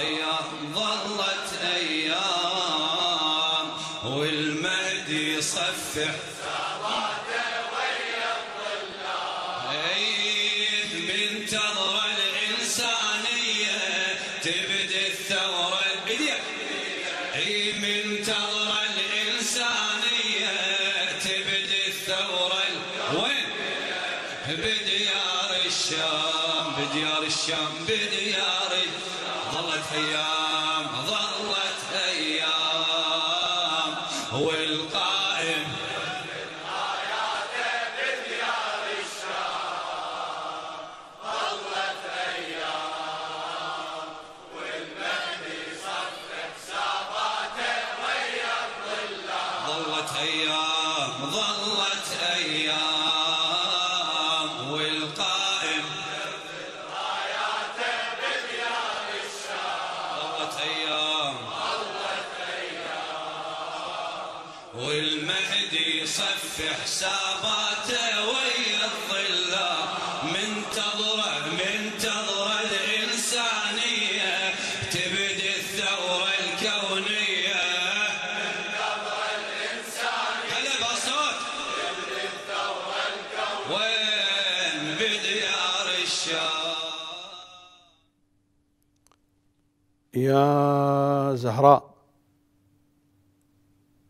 ايام ظلت ايام والمهدي يصفح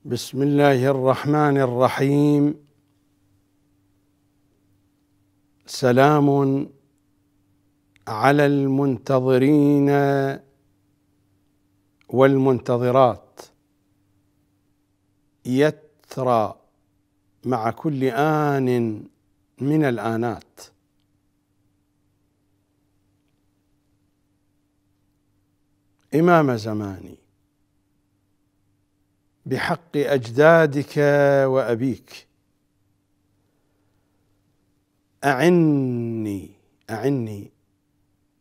بسم الله الرحمن الرحيم سلام على المنتظرين والمنتظرات يترى مع كل آن من الآنات إمام زماني بحق اجدادك وابيك اعني اعني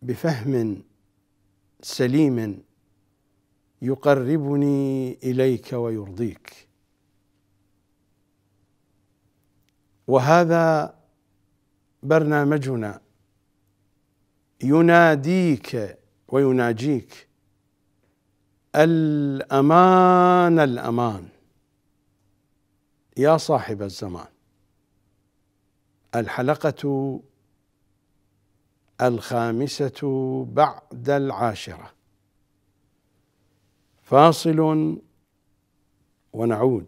بفهم سليم يقربني اليك ويرضيك وهذا برنامجنا يناديك ويناجيك الأمان الأمان يا صاحب الزمان الحلقة الخامسة بعد العاشرة فاصل ونعود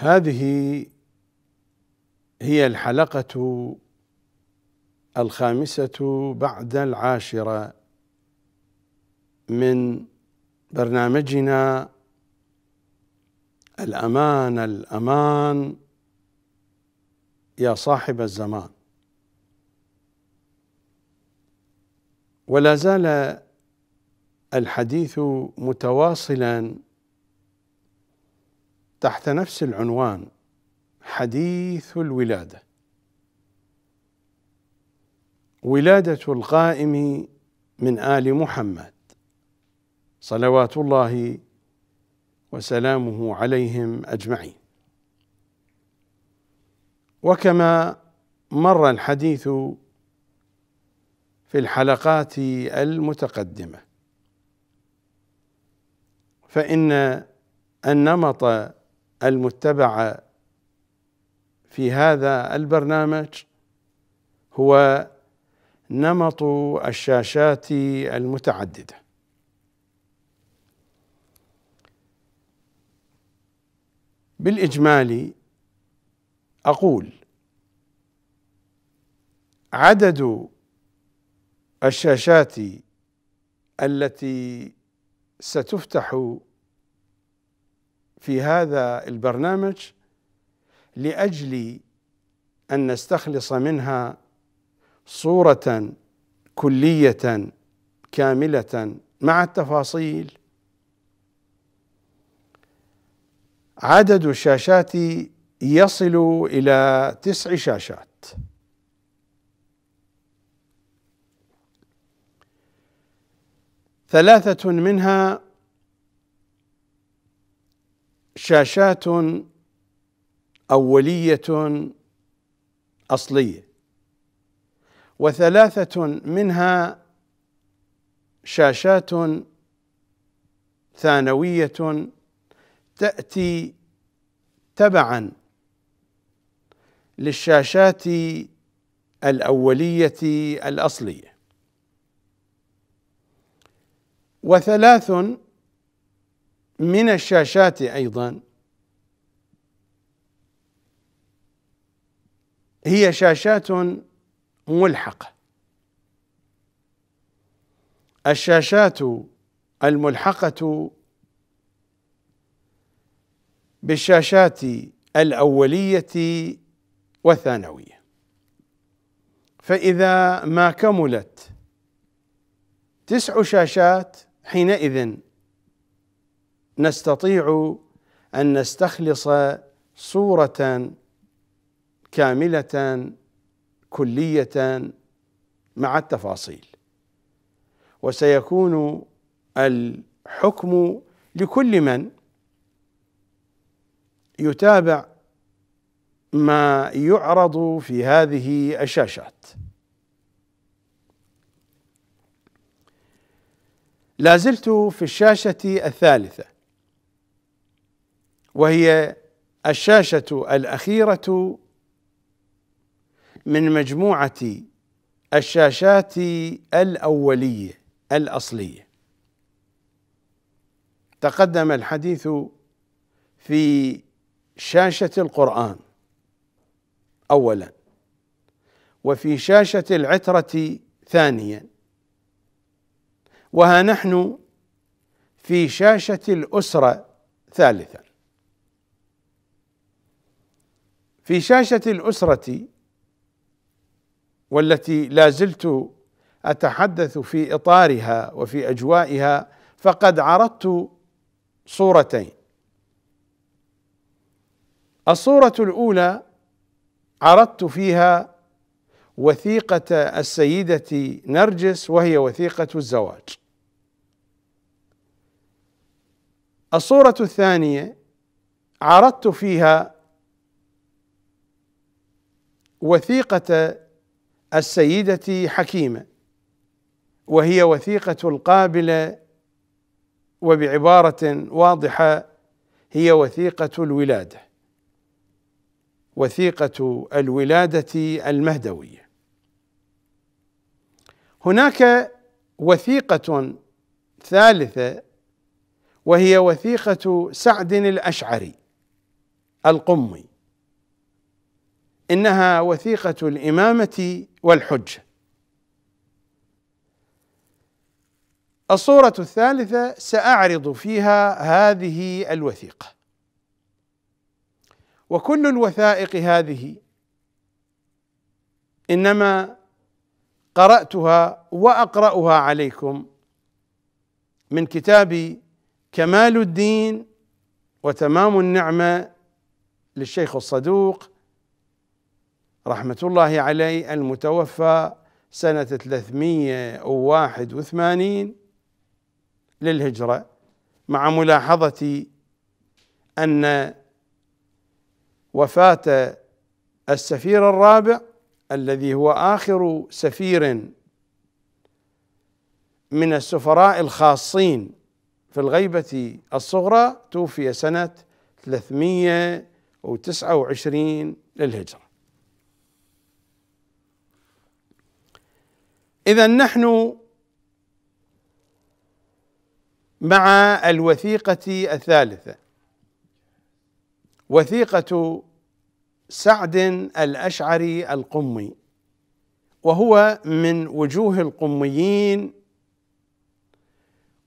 هذه هي الحلقة الخامسة بعد العاشرة من برنامجنا الأمان الأمان يا صاحب الزمان ولا زال الحديث متواصلا تحت نفس العنوان حديث الولاده ولاده القائم من ال محمد صلوات الله وسلامه عليهم اجمعين وكما مر الحديث في الحلقات المتقدمه فان النمط المتبعه في هذا البرنامج هو نمط الشاشات المتعدده بالاجمال اقول عدد الشاشات التي ستفتح في هذا البرنامج لاجل ان نستخلص منها صوره كليه كامله مع التفاصيل عدد الشاشات يصل الى تسع شاشات ثلاثه منها شاشات اوليه اصليه وثلاثه منها شاشات ثانويه تاتي تبعا للشاشات الاوليه الاصليه وثلاث من الشاشات ايضا هي شاشات ملحقه الشاشات الملحقه بالشاشات الاوليه والثانويه فاذا ما كملت تسع شاشات حينئذ نستطيع ان نستخلص صوره كامله كليه مع التفاصيل وسيكون الحكم لكل من يتابع ما يعرض في هذه الشاشات لازلت في الشاشه الثالثه وهي الشاشة الأخيرة من مجموعة الشاشات الأولية الأصلية تقدم الحديث في شاشة القرآن أولا وفي شاشة العترة ثانيا وها نحن في شاشة الأسرة ثالثا في شاشه الاسره والتي لا زلت اتحدث في اطارها وفي اجوائها فقد عرضت صورتين الصوره الاولى عرضت فيها وثيقه السيده نرجس وهي وثيقه الزواج الصوره الثانيه عرضت فيها وثيقة السيدة حكيمة وهي وثيقة القابلة وبعبارة واضحة هي وثيقة الولادة وثيقة الولادة المهدوية هناك وثيقة ثالثة وهي وثيقة سعد الأشعري القمي انها وثيقه الامامه والحجه الصوره الثالثه ساعرض فيها هذه الوثيقه وكل الوثائق هذه انما قراتها واقراها عليكم من كتاب كمال الدين وتمام النعمه للشيخ الصدوق رحمة الله عليه المتوفى سنة 381 للهجرة مع ملاحظة أن وفاة السفير الرابع الذي هو آخر سفير من السفراء الخاصين في الغيبة الصغرى توفي سنة 329 للهجرة اذا نحن مع الوثيقه الثالثه وثيقه سعد الاشعري القمي وهو من وجوه القميين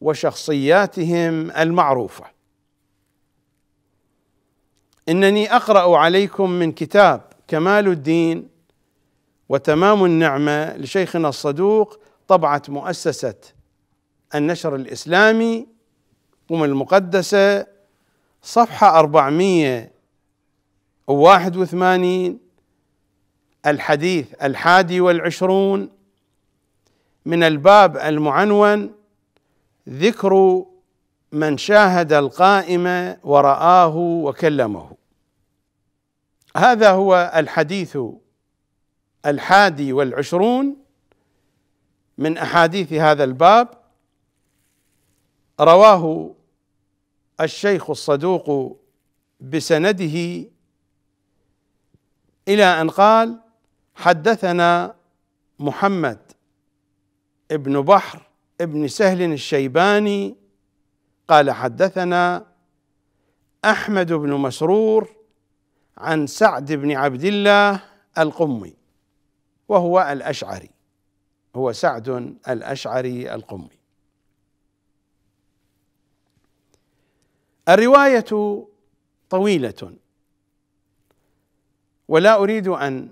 وشخصياتهم المعروفه انني اقرا عليكم من كتاب كمال الدين وتمام النعمة لشيخنا الصدوق طبعة مؤسسة النشر الإسلامي قم المقدسة صفحة 481 الحديث الحادي والعشرون من الباب المعنون ذكر من شاهد القائمة ورآه وكلمه هذا هو الحديث الحادي والعشرون من احاديث هذا الباب رواه الشيخ الصدوق بسنده الى ان قال حدثنا محمد ابن بحر ابن سهل الشيباني قال حدثنا احمد بن مسرور عن سعد بن عبد الله القمي وهو الأشعري هو سعد الأشعري القمي الرواية طويلة ولا أريد أن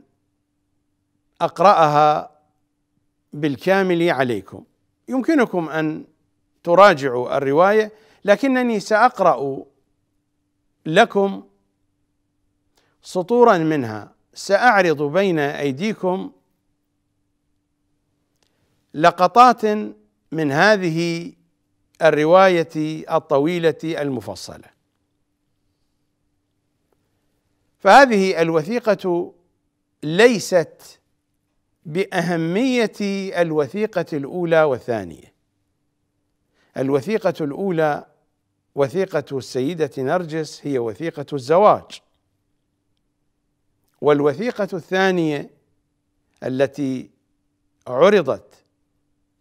أقرأها بالكامل عليكم يمكنكم أن تراجعوا الرواية لكنني سأقرأ لكم سطورا منها سأعرض بين أيديكم لقطات من هذه الروايه الطويله المفصله فهذه الوثيقه ليست باهميه الوثيقه الاولى والثانيه الوثيقه الاولى وثيقه السيده نرجس هي وثيقه الزواج والوثيقه الثانيه التي عرضت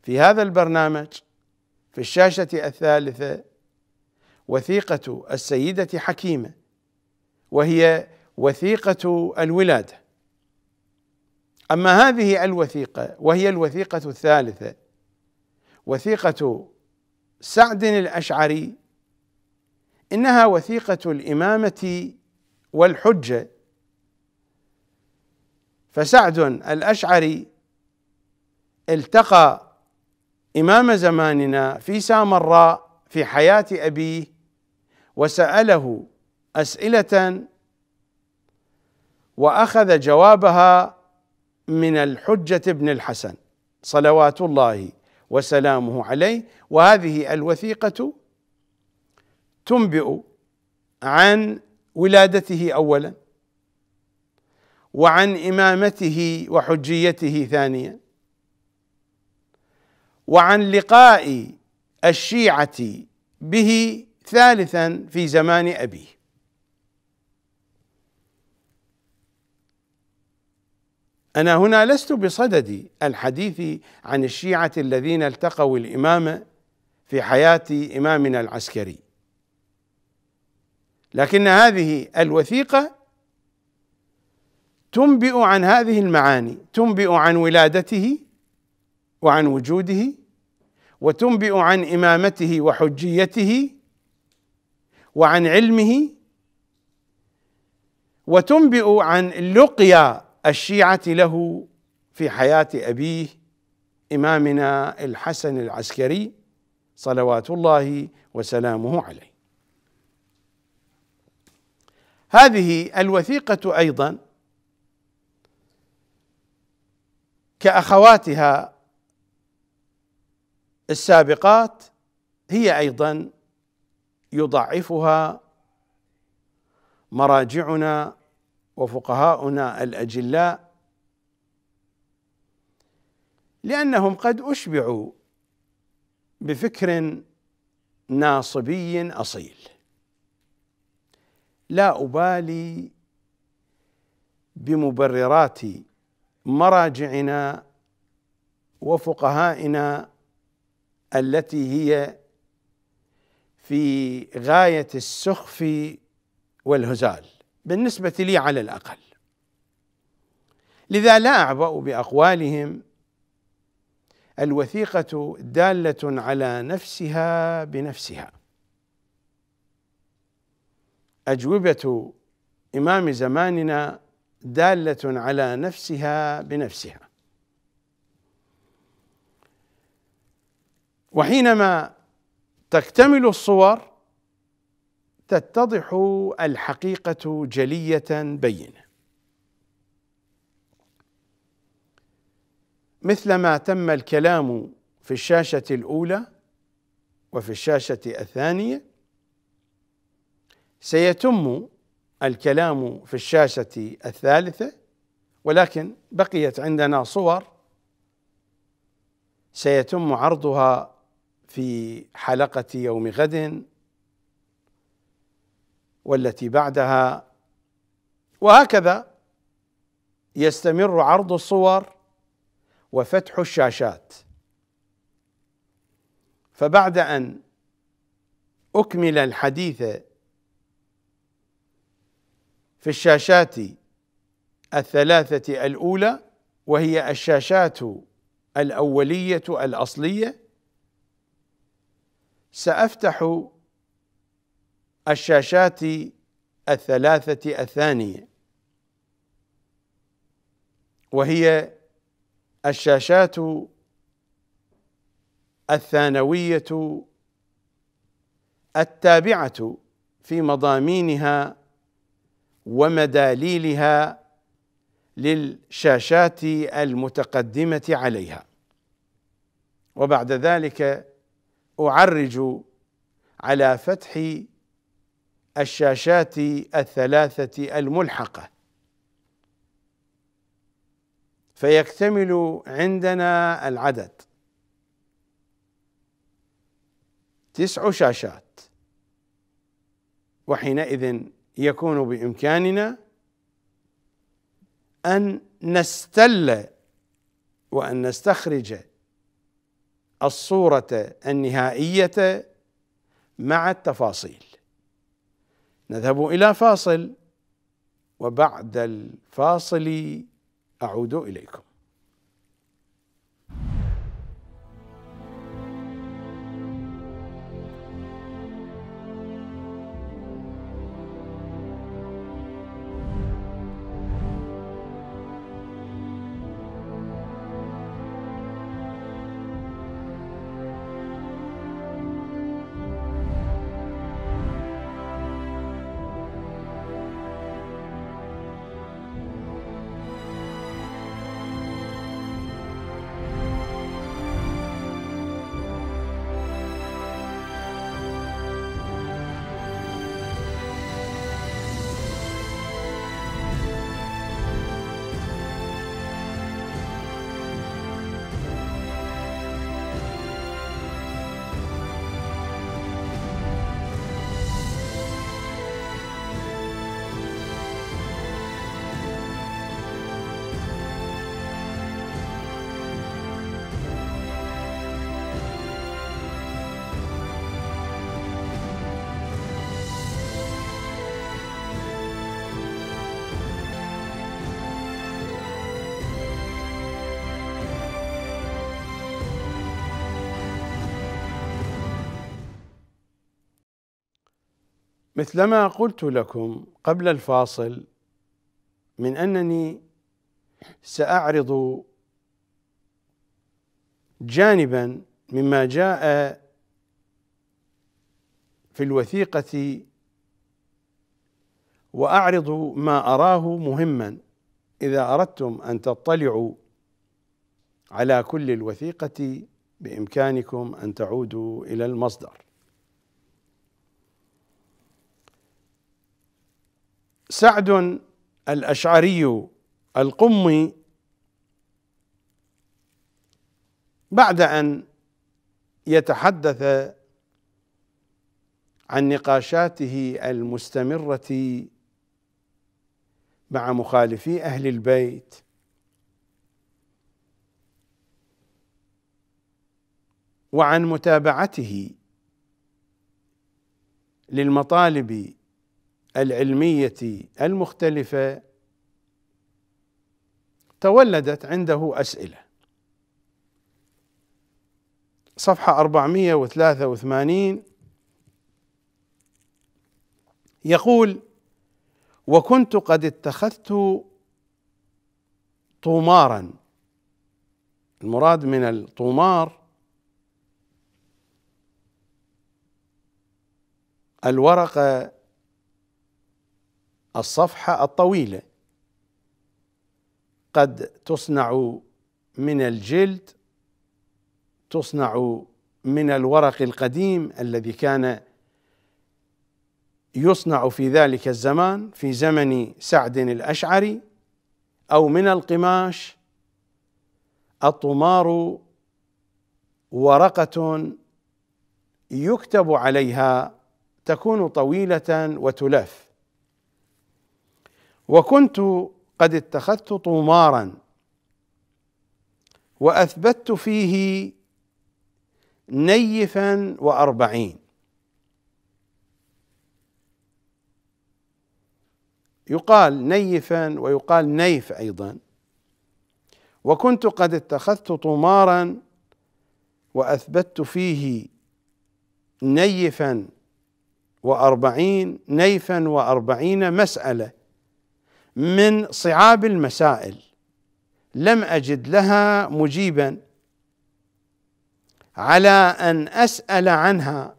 في هذا البرنامج في الشاشة الثالثة وثيقة السيدة حكيمة وهي وثيقة الولادة أما هذه الوثيقة وهي الوثيقة الثالثة وثيقة سعد الأشعري إنها وثيقة الإمامة والحجة فسعد الأشعري التقى إمام زماننا في سامراء في حياة أبيه وسأله أسئلة وأخذ جوابها من الحجة ابن الحسن صلوات الله وسلامه عليه وهذه الوثيقة تنبئ عن ولادته اولا وعن امامته وحجيته ثانيا وعن لقاء الشيعة به ثالثا في زمان أبيه أنا هنا لست بصدد الحديث عن الشيعة الذين التقوا الإمام في حياة إمامنا العسكري لكن هذه الوثيقة تنبئ عن هذه المعاني تنبئ عن ولادته وعن وجوده وتنبئ عن امامته وحجيته وعن علمه وتنبئ عن لقيا الشيعه له في حياه ابيه امامنا الحسن العسكري صلوات الله وسلامه عليه هذه الوثيقه ايضا كاخواتها السابقات هي ايضا يضعفها مراجعنا وفقهاؤنا الاجلاء لانهم قد اشبعوا بفكر ناصبي اصيل لا ابالي بمبررات مراجعنا وفقهائنا التي هي في غايه السخف والهزال بالنسبه لي على الاقل لذا لا اعبا باقوالهم الوثيقه داله على نفسها بنفسها اجوبه امام زماننا داله على نفسها بنفسها وحينما تكتمل الصور تتضح الحقيقه جليه بينه مثلما تم الكلام في الشاشه الاولى وفي الشاشه الثانيه سيتم الكلام في الشاشه الثالثه ولكن بقيت عندنا صور سيتم عرضها في حلقة يوم غد والتي بعدها وهكذا يستمر عرض الصور وفتح الشاشات فبعد أن أكمل الحديث في الشاشات الثلاثة الأولى وهي الشاشات الأولية الأصلية سافتح الشاشات الثلاثه الثانيه وهي الشاشات الثانويه التابعه في مضامينها ومداليلها للشاشات المتقدمه عليها وبعد ذلك أعرج على فتح الشاشات الثلاثة الملحقة فيكتمل عندنا العدد تسع شاشات وحينئذ يكون بإمكاننا أن نستل وأن نستخرج الصورة النهائية مع التفاصيل نذهب إلى فاصل وبعد الفاصل أعود إليكم مثلما قلت لكم قبل الفاصل من انني ساعرض جانبا مما جاء في الوثيقه واعرض ما اراه مهما اذا اردتم ان تطلعوا على كل الوثيقه بامكانكم ان تعودوا الى المصدر سعد الاشعري القمي بعد ان يتحدث عن نقاشاته المستمره مع مخالفي اهل البيت وعن متابعته للمطالب العلميه المختلفه تولدت عنده اسئله صفحه 483 يقول وكنت قد اتخذت طومارا المراد من الطومار الورقه الصفحة الطويلة قد تصنع من الجلد تصنع من الورق القديم الذي كان يصنع في ذلك الزمان في زمن سعد الاشعري او من القماش الطمار ورقه يكتب عليها تكون طويله وتلف وكنت قد اتخذت طومارا وأثبت فيه نيفا وأربعين يقال نيفا ويقال نيف أيضا وكنت قد اتخذت طمارا وأثبت فيه نيفا وأربعين نيفا وأربعين مسألة من صعاب المسائل لم اجد لها مجيبا على ان اسال عنها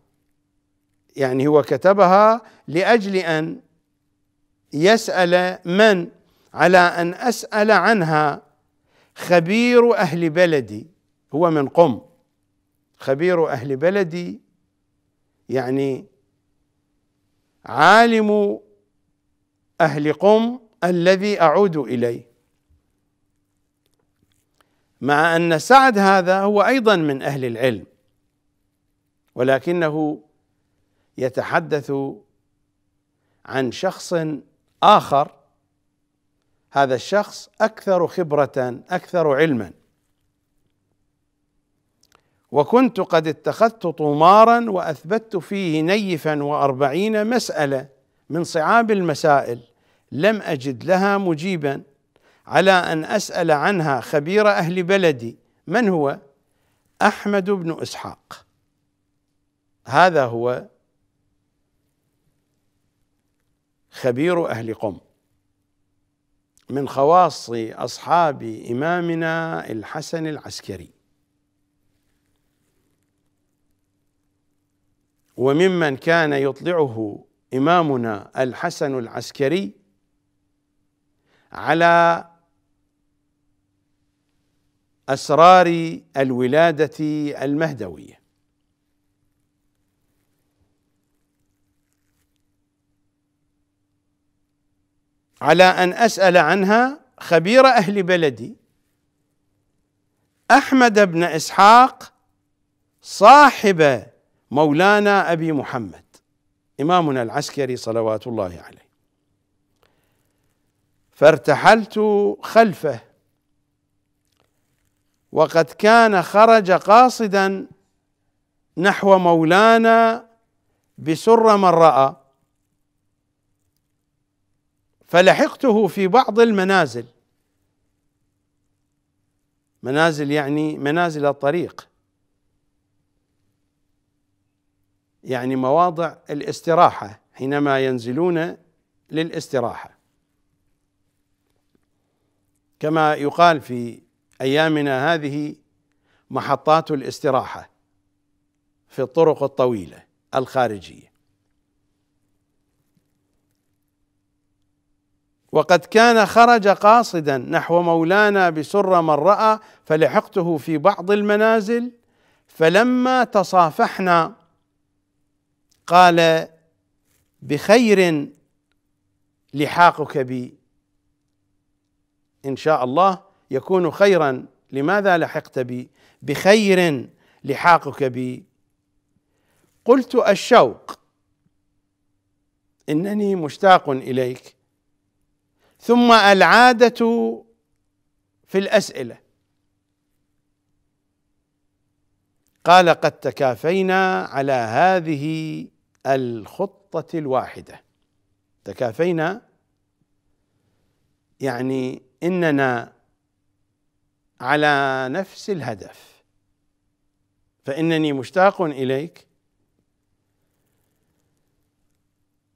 يعني هو كتبها لاجل ان يسال من على ان اسال عنها خبير اهل بلدي هو من قم خبير اهل بلدي يعني عالم اهل قم الذي اعود اليه مع ان سعد هذا هو ايضا من اهل العلم ولكنه يتحدث عن شخص اخر هذا الشخص اكثر خبره اكثر علما وكنت قد اتخذت طمارا واثبت فيه نيفا واربعين مساله من صعاب المسائل لم اجد لها مجيبا على ان اسال عنها خبير اهل بلدي من هو؟ احمد بن اسحاق هذا هو خبير اهل قم من خواص اصحاب امامنا الحسن العسكري وممن كان يطلعه امامنا الحسن العسكري على اسرار الولاده المهدويه على ان اسال عنها خبير اهل بلدي احمد بن اسحاق صاحب مولانا ابي محمد امامنا العسكري صلوات الله عليه فارتحلت خلفه وقد كان خرج قاصدا نحو مولانا بسر من راى فلحقته في بعض المنازل منازل يعني منازل الطريق يعني مواضع الاستراحه حينما ينزلون للاستراحه كما يقال في ايامنا هذه محطات الاستراحه في الطرق الطويله الخارجيه وقد كان خرج قاصدا نحو مولانا بسر من راى فلحقته في بعض المنازل فلما تصافحنا قال بخير لحاقك بي ان شاء الله يكون خيرا لماذا لحقت بي بخير لحاقك بي قلت الشوق انني مشتاق اليك ثم العاده في الاسئله قال قد تكافينا على هذه الخطه الواحده تكافينا يعني اننا على نفس الهدف فانني مشتاق اليك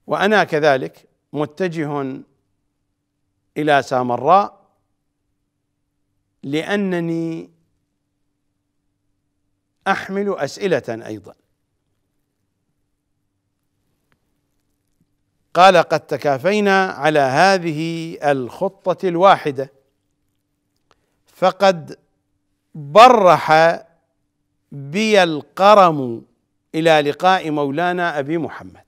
وانا كذلك متجه الى سامراء لانني احمل اسئله ايضا قال قد تكافينا على هذه الخطه الواحده فقد برح بي القرم الى لقاء مولانا ابي محمد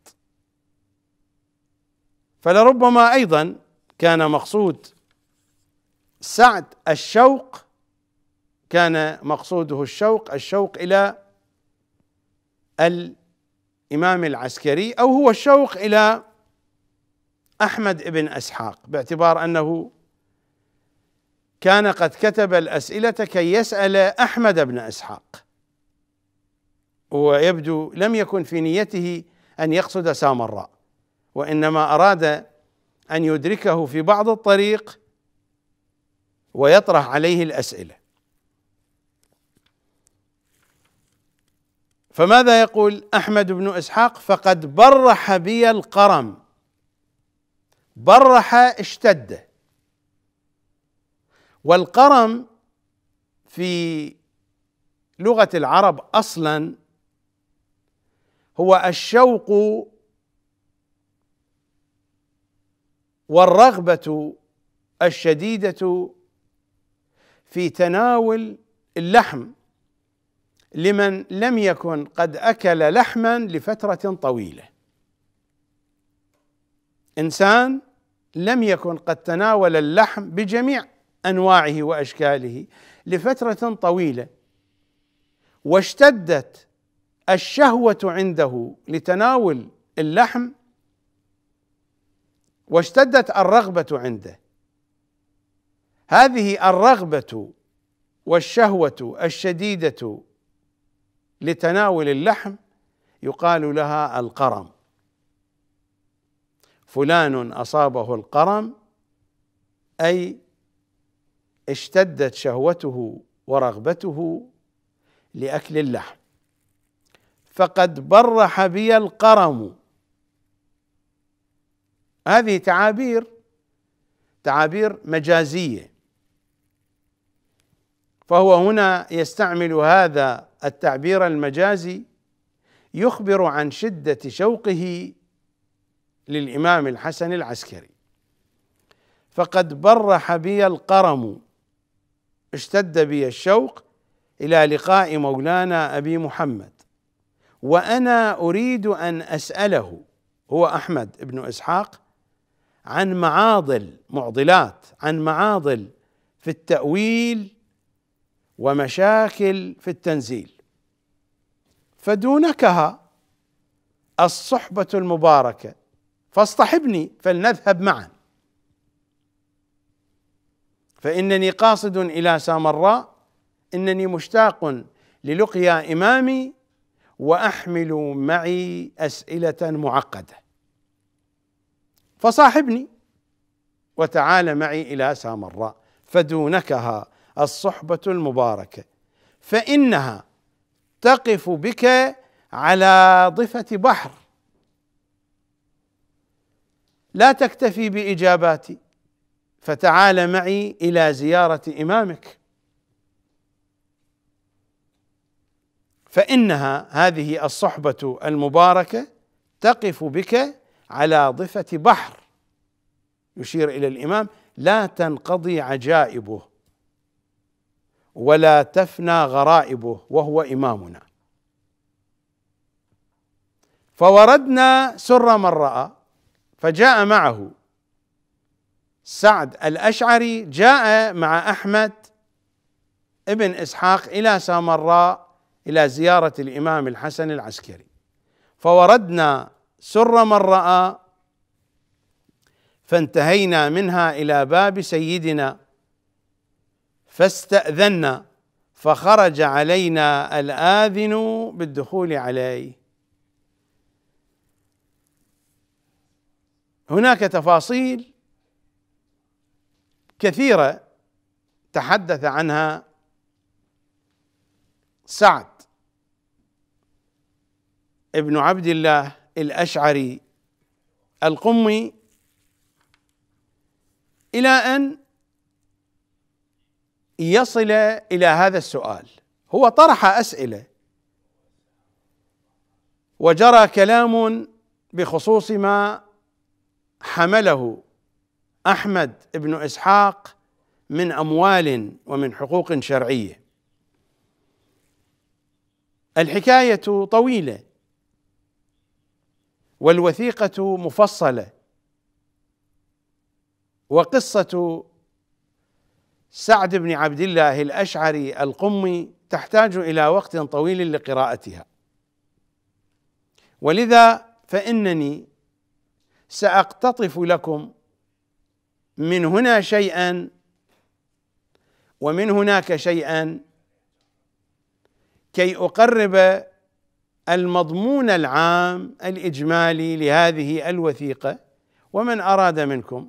فلربما ايضا كان مقصود سعد الشوق كان مقصوده الشوق الشوق الى الامام العسكري او هو الشوق الى أحمد بن أسحاق باعتبار أنه كان قد كتب الأسئلة كي يسأل أحمد بن أسحاق ويبدو لم يكن في نيته أن يقصد سامراء وإنما أراد أن يدركه في بعض الطريق ويطرح عليه الأسئلة فماذا يقول أحمد بن إسحاق فقد برح بي القرم برح اشتد والقرم في لغه العرب اصلا هو الشوق والرغبه الشديده في تناول اللحم لمن لم يكن قد اكل لحما لفتره طويله انسان لم يكن قد تناول اللحم بجميع انواعه واشكاله لفتره طويله واشتدت الشهوه عنده لتناول اللحم واشتدت الرغبه عنده هذه الرغبه والشهوه الشديده لتناول اللحم يقال لها القرم فلان اصابه القرم اي اشتدت شهوته ورغبته لاكل اللحم فقد برح بي القرم هذه تعابير تعابير مجازيه فهو هنا يستعمل هذا التعبير المجازي يخبر عن شده شوقه للإمام الحسن العسكري فقد برح بي القرم اشتد بي الشوق إلى لقاء مولانا أبي محمد وأنا أريد أن أسأله هو أحمد بن إسحاق عن معاضل معضلات عن معاضل في التأويل ومشاكل في التنزيل فدونكها الصحبة المباركة فاصطحبني فلنذهب معا فإنني قاصد إلى سامراء إنني مشتاق للقيا إمامي وأحمل معي أسئلة معقدة فصاحبني وتعال معي إلى سامراء فدونكها الصحبة المباركة فإنها تقف بك على ضفة بحر لا تكتفي باجاباتي فتعال معي الى زياره امامك فانها هذه الصحبه المباركه تقف بك على ضفه بحر يشير الى الامام لا تنقضي عجائبه ولا تفنى غرائبه وهو امامنا فوردنا سر من راى فجاء معه سعد الاشعري جاء مع احمد ابن اسحاق الى سامراء الى زياره الامام الحسن العسكري فوردنا سر من راى فانتهينا منها الى باب سيدنا فاستاذنا فخرج علينا الاذن بالدخول عليه هناك تفاصيل كثيره تحدث عنها سعد ابن عبد الله الاشعري القمي الى ان يصل الى هذا السؤال هو طرح اسئله وجرى كلام بخصوص ما حمله احمد بن اسحاق من اموال ومن حقوق شرعيه الحكايه طويله والوثيقه مفصله وقصه سعد بن عبد الله الاشعري القمي تحتاج الى وقت طويل لقراءتها ولذا فانني ساقتطف لكم من هنا شيئا ومن هناك شيئا كي اقرب المضمون العام الاجمالي لهذه الوثيقه ومن اراد منكم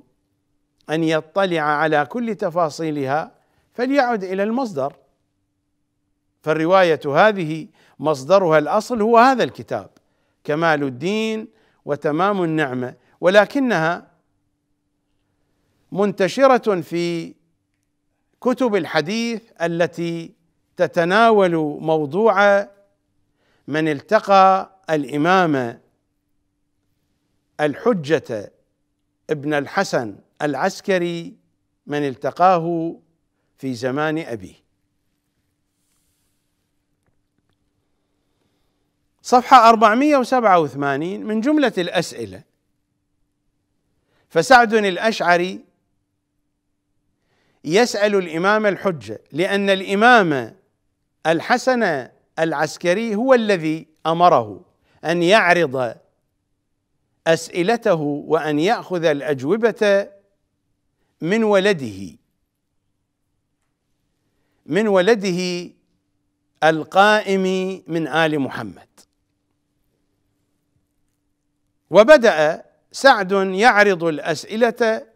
ان يطلع على كل تفاصيلها فليعد الى المصدر فالروايه هذه مصدرها الاصل هو هذا الكتاب كمال الدين وتمام النعمه ولكنها منتشره في كتب الحديث التي تتناول موضوع من التقى الامام الحجه ابن الحسن العسكري من التقاه في زمان ابيه صفحه 487 من جمله الاسئله فسعد الاشعري يسال الامام الحجه لان الامام الحسن العسكري هو الذي امره ان يعرض اسئلته وان ياخذ الاجوبه من ولده من ولده القائم من ال محمد وبدا سعد يعرض الاسئله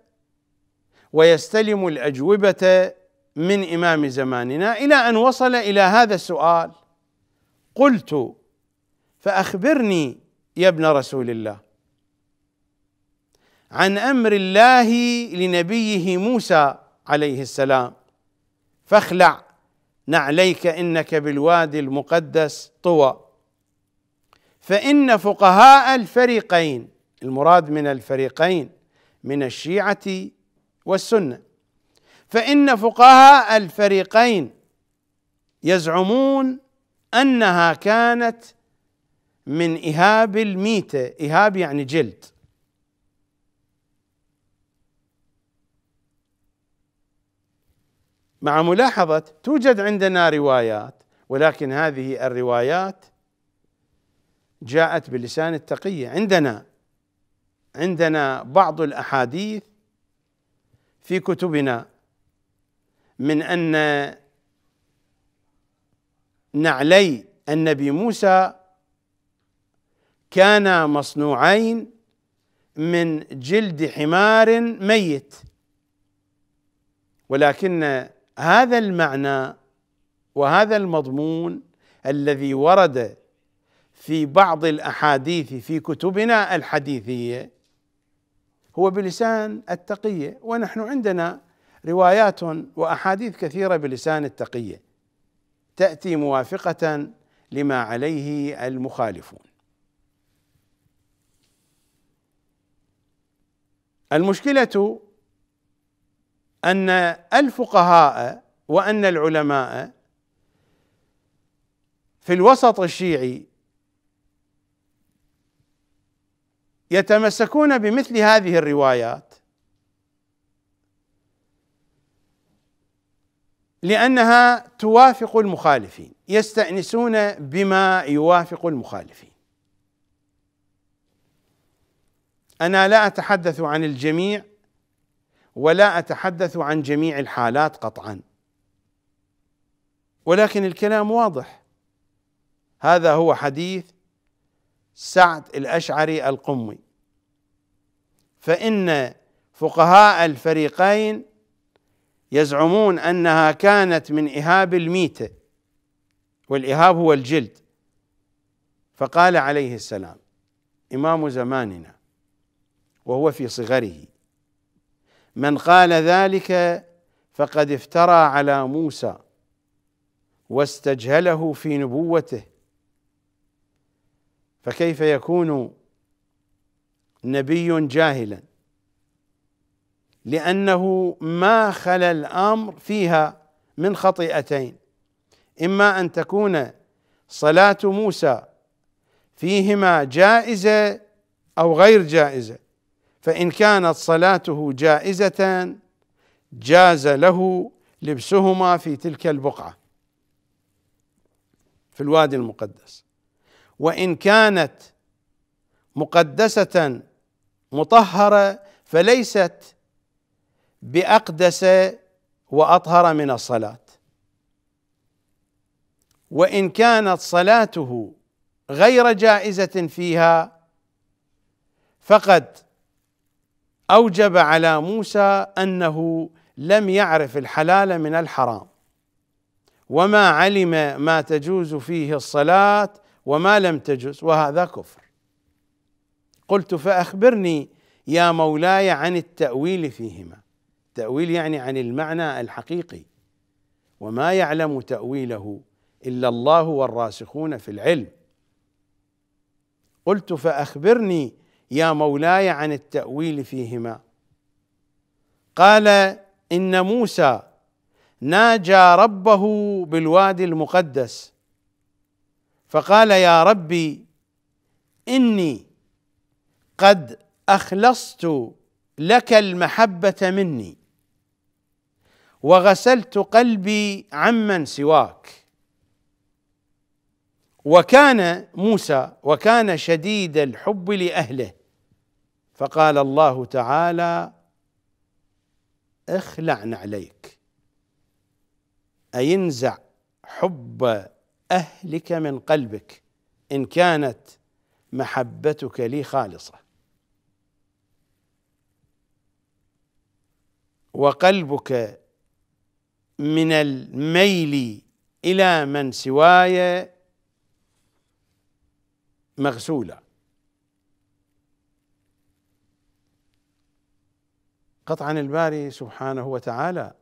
ويستلم الاجوبه من امام زماننا الى ان وصل الى هذا السؤال قلت فاخبرني يا ابن رسول الله عن امر الله لنبيه موسى عليه السلام فاخلع نعليك انك بالوادي المقدس طوى فان فقهاء الفريقين المراد من الفريقين من الشيعة والسنة فإن فقهاء الفريقين يزعمون أنها كانت من إهاب الميتة إهاب يعني جلد مع ملاحظة توجد عندنا روايات ولكن هذه الروايات جاءت بلسان التقية عندنا عندنا بعض الاحاديث في كتبنا من ان نعلي النبي موسى كانا مصنوعين من جلد حمار ميت ولكن هذا المعنى وهذا المضمون الذي ورد في بعض الاحاديث في كتبنا الحديثيه هو بلسان التقية ونحن عندنا روايات وأحاديث كثيرة بلسان التقية تأتي موافقة لما عليه المخالفون المشكلة أن الفقهاء وأن العلماء في الوسط الشيعي يتمسكون بمثل هذه الروايات لانها توافق المخالفين يستانسون بما يوافق المخالفين انا لا اتحدث عن الجميع ولا اتحدث عن جميع الحالات قطعا ولكن الكلام واضح هذا هو حديث سعد الاشعري القمي فان فقهاء الفريقين يزعمون انها كانت من اهاب الميته والاهاب هو الجلد فقال عليه السلام امام زماننا وهو في صغره من قال ذلك فقد افترى على موسى واستجهله في نبوته فكيف يكون نبي جاهلا لانه ما خلا الامر فيها من خطيئتين اما ان تكون صلاه موسى فيهما جائزه او غير جائزه فان كانت صلاته جائزه جاز له لبسهما في تلك البقعه في الوادي المقدس وان كانت مقدسه مطهره فليست باقدس واطهر من الصلاه وان كانت صلاته غير جائزه فيها فقد اوجب على موسى انه لم يعرف الحلال من الحرام وما علم ما تجوز فيه الصلاه وما لم تجز وهذا كفر قلت فأخبرني يا مولاي عن التأويل فيهما التأويل يعني عن المعنى الحقيقي وما يعلم تأويله إلا الله والراسخون في العلم قلت فأخبرني يا مولاي عن التأويل فيهما قال إن موسى ناجى ربه بالوادي المقدس فقال يا ربي اني قد اخلصت لك المحبه مني وغسلت قلبي عمن سواك وكان موسى وكان شديد الحب لاهله فقال الله تعالى اخلع نعليك أينزع حب اهلك من قلبك ان كانت محبتك لي خالصه وقلبك من الميل الى من سواي مغسولا قطعا الباري سبحانه وتعالى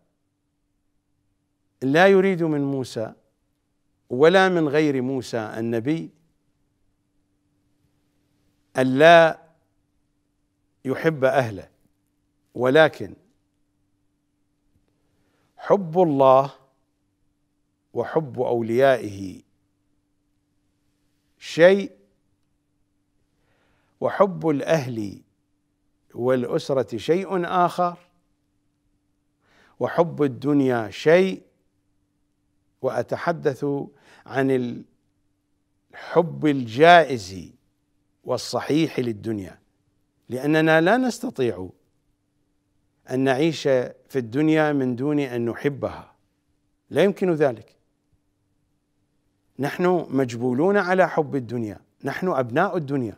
لا يريد من موسى ولا من غير موسى النبي ألا يحب أهله ولكن حب الله وحب أوليائه شيء وحب الأهل والأسرة شيء آخر وحب الدنيا شيء وأتحدث عن الحب الجائز والصحيح للدنيا لاننا لا نستطيع ان نعيش في الدنيا من دون ان نحبها لا يمكن ذلك نحن مجبولون على حب الدنيا نحن ابناء الدنيا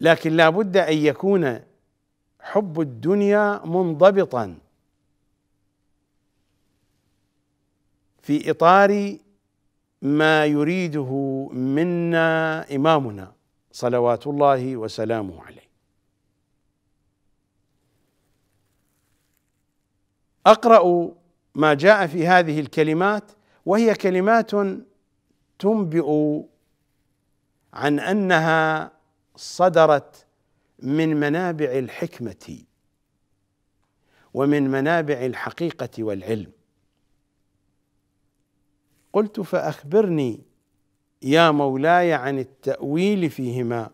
لكن لا بد ان يكون حب الدنيا منضبطا في اطار ما يريده منا امامنا صلوات الله وسلامه عليه اقرا ما جاء في هذه الكلمات وهي كلمات تنبئ عن انها صدرت من منابع الحكمه ومن منابع الحقيقه والعلم قلت فاخبرني يا مولاي عن التاويل فيهما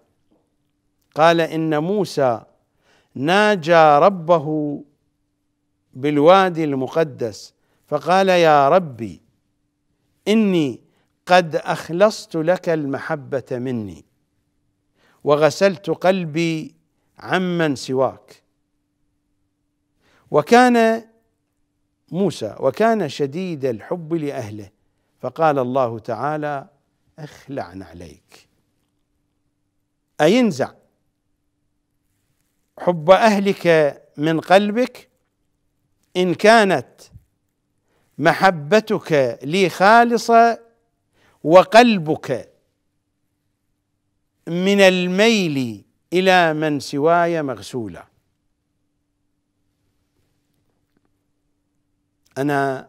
قال ان موسى ناجى ربه بالوادي المقدس فقال يا ربي اني قد اخلصت لك المحبه مني وغسلت قلبي عمن سواك وكان موسى وكان شديد الحب لاهله فقال الله تعالى اخلع نعليك أي انزع حب أهلك من قلبك إن كانت محبتك لي خالصة وقلبك من الميل إلى من سواي مغسولا أنا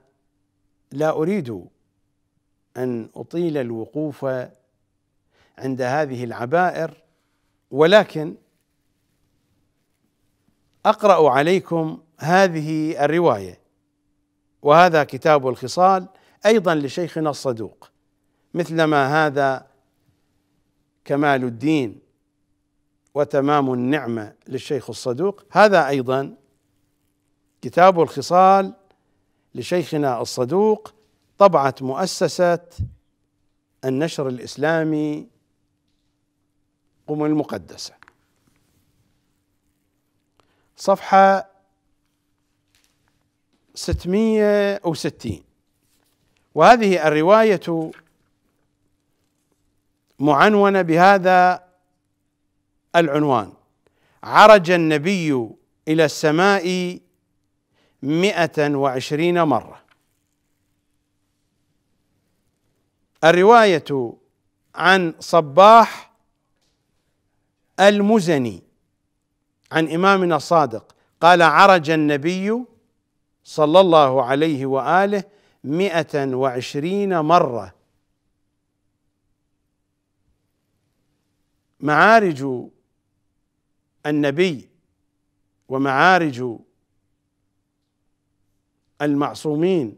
لا أريد ان اطيل الوقوف عند هذه العبائر ولكن اقرا عليكم هذه الروايه وهذا كتاب الخصال ايضا لشيخنا الصدوق مثلما هذا كمال الدين وتمام النعمه للشيخ الصدوق هذا ايضا كتاب الخصال لشيخنا الصدوق طبعت مؤسسة النشر الإسلامي قم المقدسة صفحة 660 وهذه الرواية معنونة بهذا العنوان عرج النبي إلى السماء مئة وعشرين مرة الروايه عن صباح المزني عن امامنا الصادق قال عرج النبي صلى الله عليه واله مئة وعشرين مرة معارج النبي ومعارج المعصومين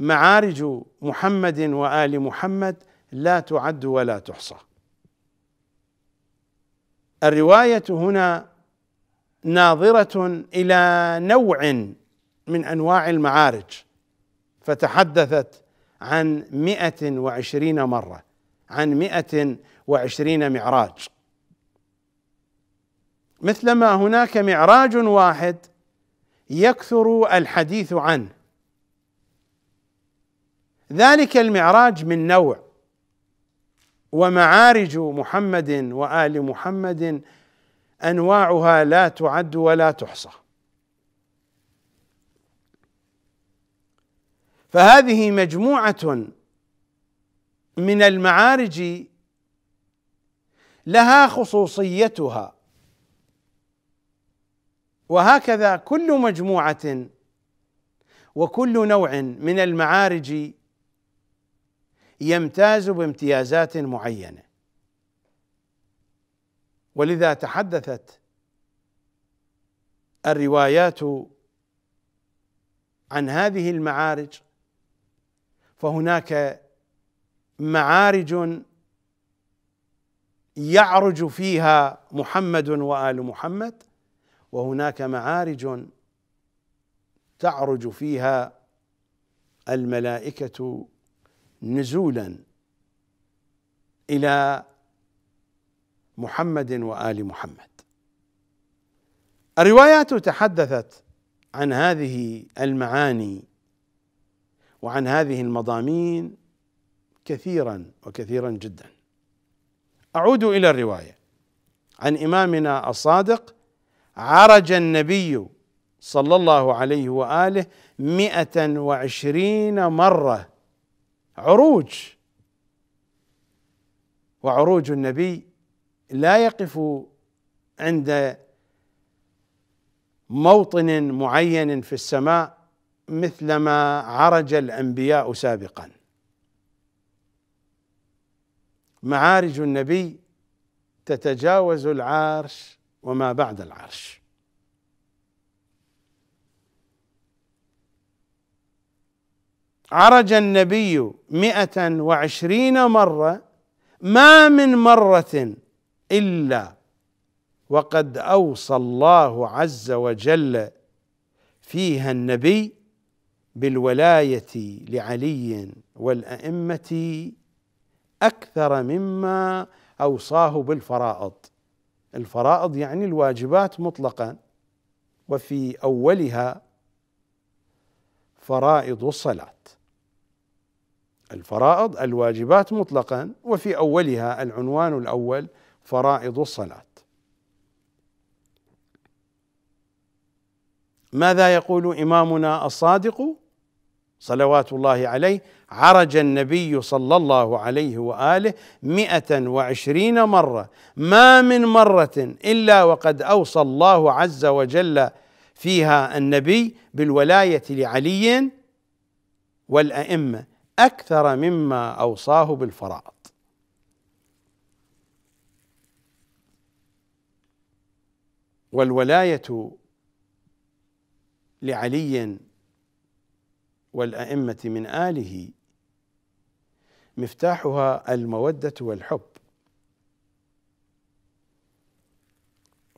معارج محمد وال محمد لا تعد ولا تحصى الروايه هنا ناظره الى نوع من انواع المعارج فتحدثت عن مئة وعشرين مرة عن مئة وعشرين معراج مثلما هناك معراج واحد يكثر الحديث عنه ذلك المعراج من نوع ومعارج محمد وال محمد انواعها لا تعد ولا تحصى فهذه مجموعه من المعارج لها خصوصيتها وهكذا كل مجموعه وكل نوع من المعارج يمتاز بامتيازات معينه ولذا تحدثت الروايات عن هذه المعارج فهناك معارج يعرج فيها محمد وال محمد وهناك معارج تعرج فيها الملائكه نزولا الى محمد وال محمد الروايات تحدثت عن هذه المعاني وعن هذه المضامين كثيرا وكثيرا جدا اعود الى الروايه عن امامنا الصادق عرج النبي صلى الله عليه واله مئة وعشرين مره عروج وعروج النبي لا يقف عند موطن معين في السماء مثلما عرج الانبياء سابقا معارج النبي تتجاوز العرش وما بعد العرش عرج النبي مئة وعشرين مرة ما من مرة إلا وقد أوصى الله عز وجل فيها النبي بالولاية لعلي والأئمة أكثر مما أوصاه بالفرائض الفرائض يعني الواجبات مطلقا وفي أولها فرائض الصلاه الفرائض الواجبات مطلقا وفي اولها العنوان الاول فرائض الصلاه ماذا يقول امامنا الصادق صلوات الله عليه عرج النبي صلى الله عليه وآله مئة وعشرين مرة ما من مرة إلا وقد أوصى الله عز وجل فيها النبي بالولاية لعلي والأئمة أكثر مما أوصاه بالفرائض والولاية لعلي والأئمة من آله مفتاحها المودة والحب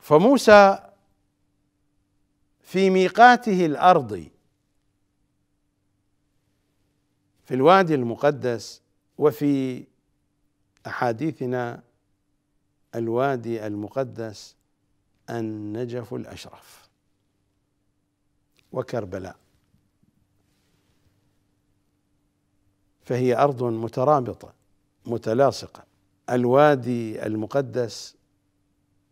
فموسى في ميقاته الأرضي في الوادي المقدس وفي احاديثنا الوادي المقدس النجف الاشرف وكربلاء فهي ارض مترابطه متلاصقه الوادي المقدس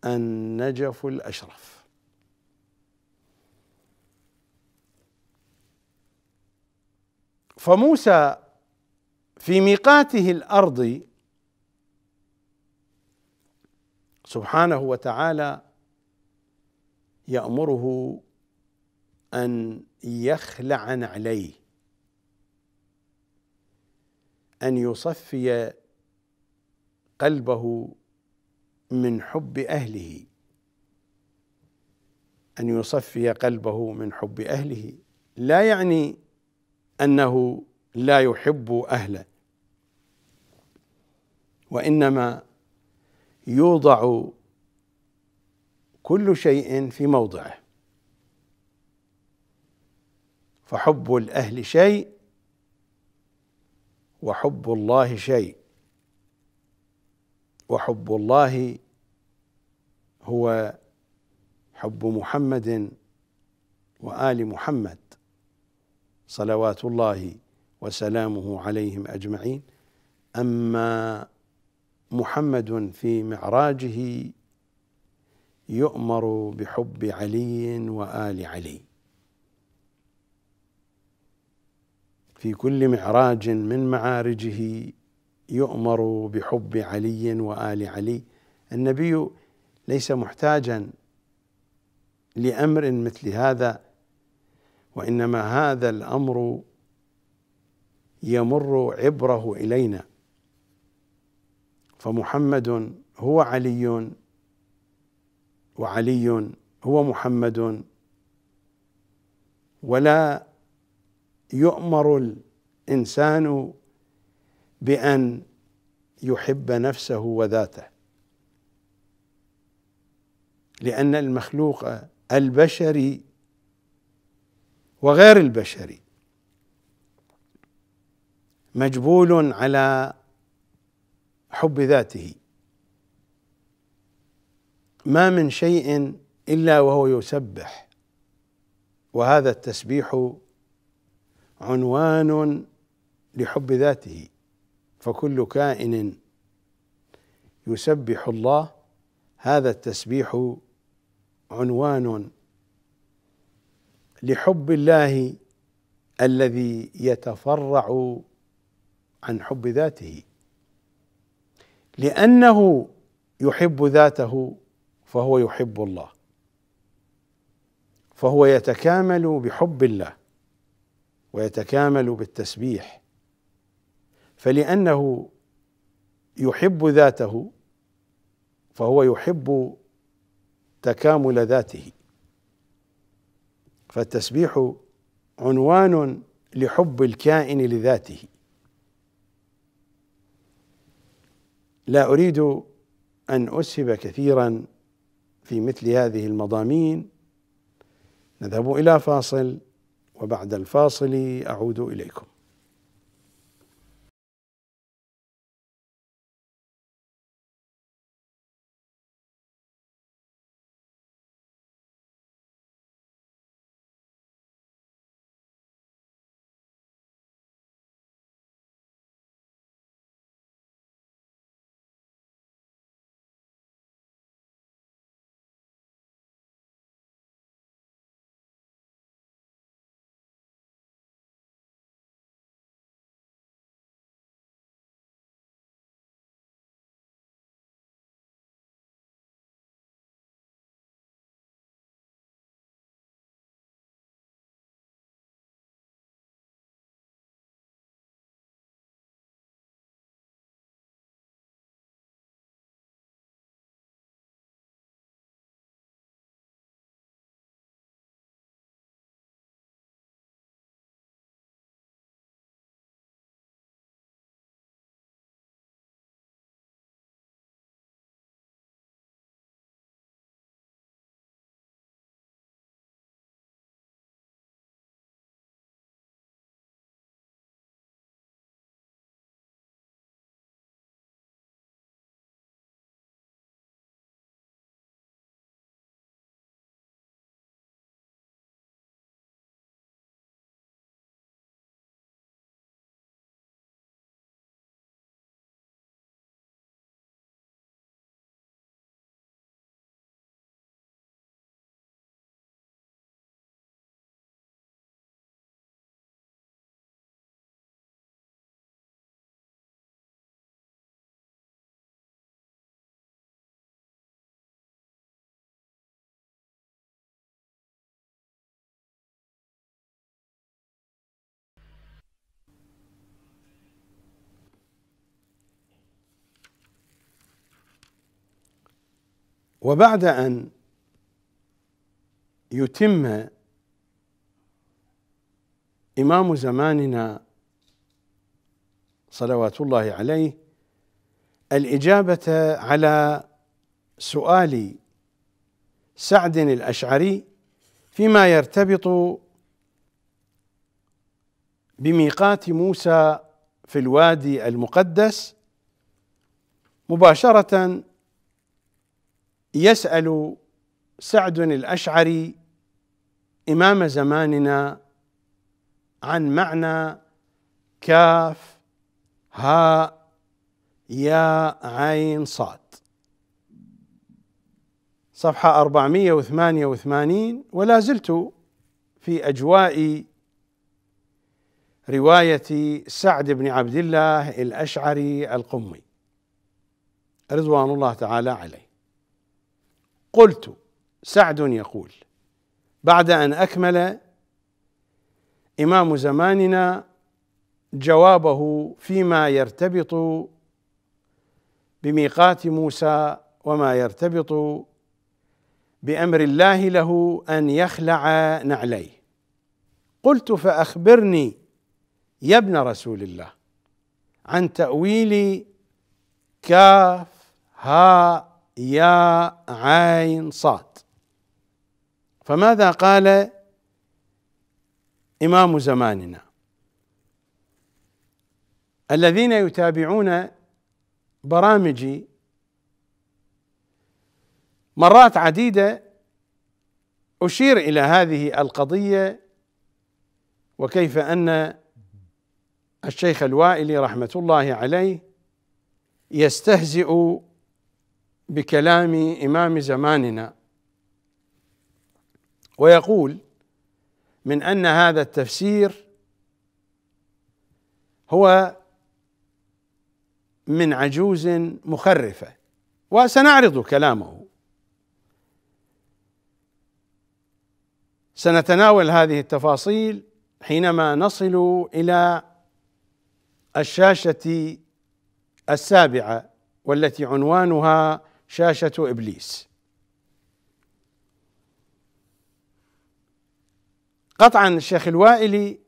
النجف الاشرف فموسى في ميقاته الارضي سبحانه وتعالى يامره ان يخلع نعليه ان يصفي قلبه من حب اهله ان يصفي قلبه من حب اهله لا يعني أنه لا يحب أهله وإنما يوضع كل شيء في موضعه فحب الأهل شيء وحب الله شيء وحب الله هو حب محمد وآل محمد صلوات الله وسلامه عليهم اجمعين اما محمد في معراجه يؤمر بحب علي وال علي في كل معراج من معارجه يؤمر بحب علي وال علي النبي ليس محتاجا لامر مثل هذا وانما هذا الامر يمر عبره الينا فمحمد هو علي وعلي هو محمد ولا يؤمر الانسان بان يحب نفسه وذاته لان المخلوق البشري وغير البشري مجبول على حب ذاته ما من شيء الا وهو يسبح وهذا التسبيح عنوان لحب ذاته فكل كائن يسبح الله هذا التسبيح عنوان لحب الله الذي يتفرع عن حب ذاته لانه يحب ذاته فهو يحب الله فهو يتكامل بحب الله ويتكامل بالتسبيح فلانه يحب ذاته فهو يحب تكامل ذاته فالتسبيح عنوان لحب الكائن لذاته لا اريد ان اسهب كثيرا في مثل هذه المضامين نذهب الى فاصل وبعد الفاصل اعود اليكم وبعد ان يتم امام زماننا صلوات الله عليه الاجابه على سؤال سعد الاشعري فيما يرتبط بميقات موسى في الوادي المقدس مباشره يسأل سعد الأشعري إمام زماننا عن معنى كاف هاء يا عين صاد صفحة 488 ولا زلت في أجواء رواية سعد بن عبد الله الأشعري القمي رضوان الله تعالى عليه قلت سعد يقول بعد ان اكمل امام زماننا جوابه فيما يرتبط بميقات موسى وما يرتبط بامر الله له ان يخلع نعليه قلت فاخبرني يا ابن رسول الله عن تاويل كاف هاء يا عين صاد فماذا قال إمام زماننا الذين يتابعون برامجي مرات عديدة أشير إلى هذه القضية وكيف أن الشيخ الوائلي رحمة الله عليه يستهزئ بكلام إمام زماننا ويقول من أن هذا التفسير هو من عجوز مخرفة وسنعرض كلامه سنتناول هذه التفاصيل حينما نصل إلى الشاشة السابعة والتي عنوانها شاشه ابليس قطعا الشيخ الوائلي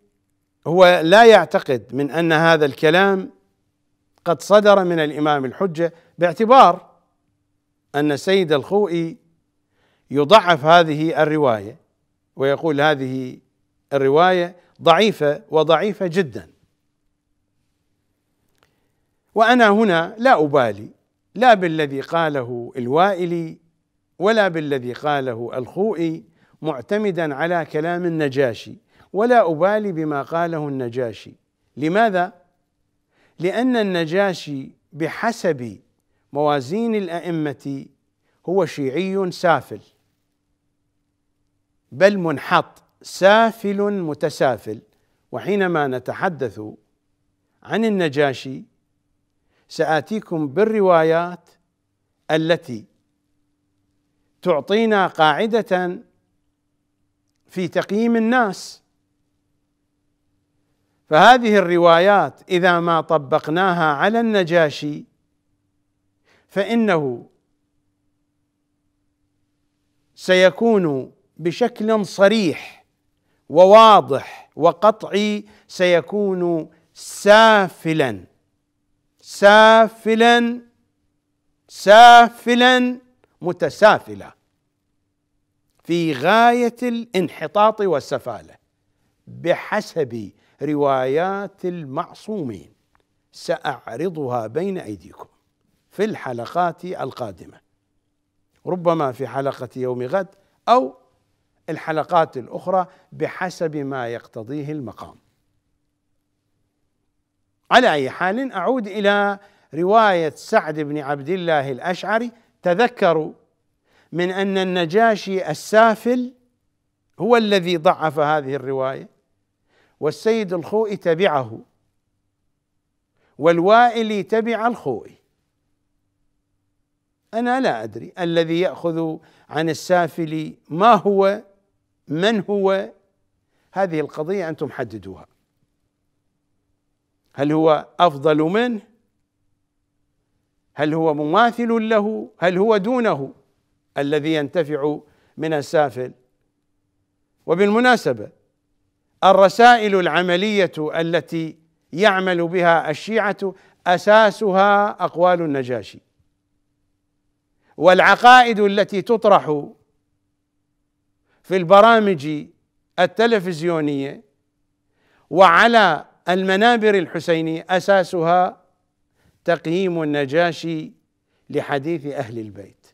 هو لا يعتقد من ان هذا الكلام قد صدر من الامام الحجه باعتبار ان السيد الخوئي يضعف هذه الروايه ويقول هذه الروايه ضعيفه وضعيفه جدا وانا هنا لا ابالي لا بالذي قاله الوائلي ولا بالذي قاله الخوئي معتمدا على كلام النجاشي ولا أبالي بما قاله النجاشي لماذا؟ لأن النجاشي بحسب موازين الأئمة هو شيعي سافل بل منحط سافل متسافل وحينما نتحدث عن النجاشي ساتيكم بالروايات التي تعطينا قاعده في تقييم الناس فهذه الروايات اذا ما طبقناها على النجاشي فانه سيكون بشكل صريح وواضح وقطعي سيكون سافلا سافلا سافلا متسافلا في غايه الانحطاط والسفاله بحسب روايات المعصومين ساعرضها بين ايديكم في الحلقات القادمه ربما في حلقه يوم غد او الحلقات الاخرى بحسب ما يقتضيه المقام على أي حال أعود إلى رواية سعد بن عبد الله الأشعري تذكروا من أن النجاشي السافل هو الذي ضعف هذه الرواية والسيد الخوئي تبعه والوائلي تبع الخوئي أنا لا أدري الذي يأخذ عن السافل ما هو من هو هذه القضية أنتم حددوها هل هو افضل منه هل هو مماثل له هل هو دونه الذي ينتفع من السافل وبالمناسبه الرسائل العمليه التي يعمل بها الشيعه اساسها اقوال النجاشي والعقائد التي تطرح في البرامج التلفزيونيه وعلى المنابر الحسينية أساسها تقييم النجاشي لحديث أهل البيت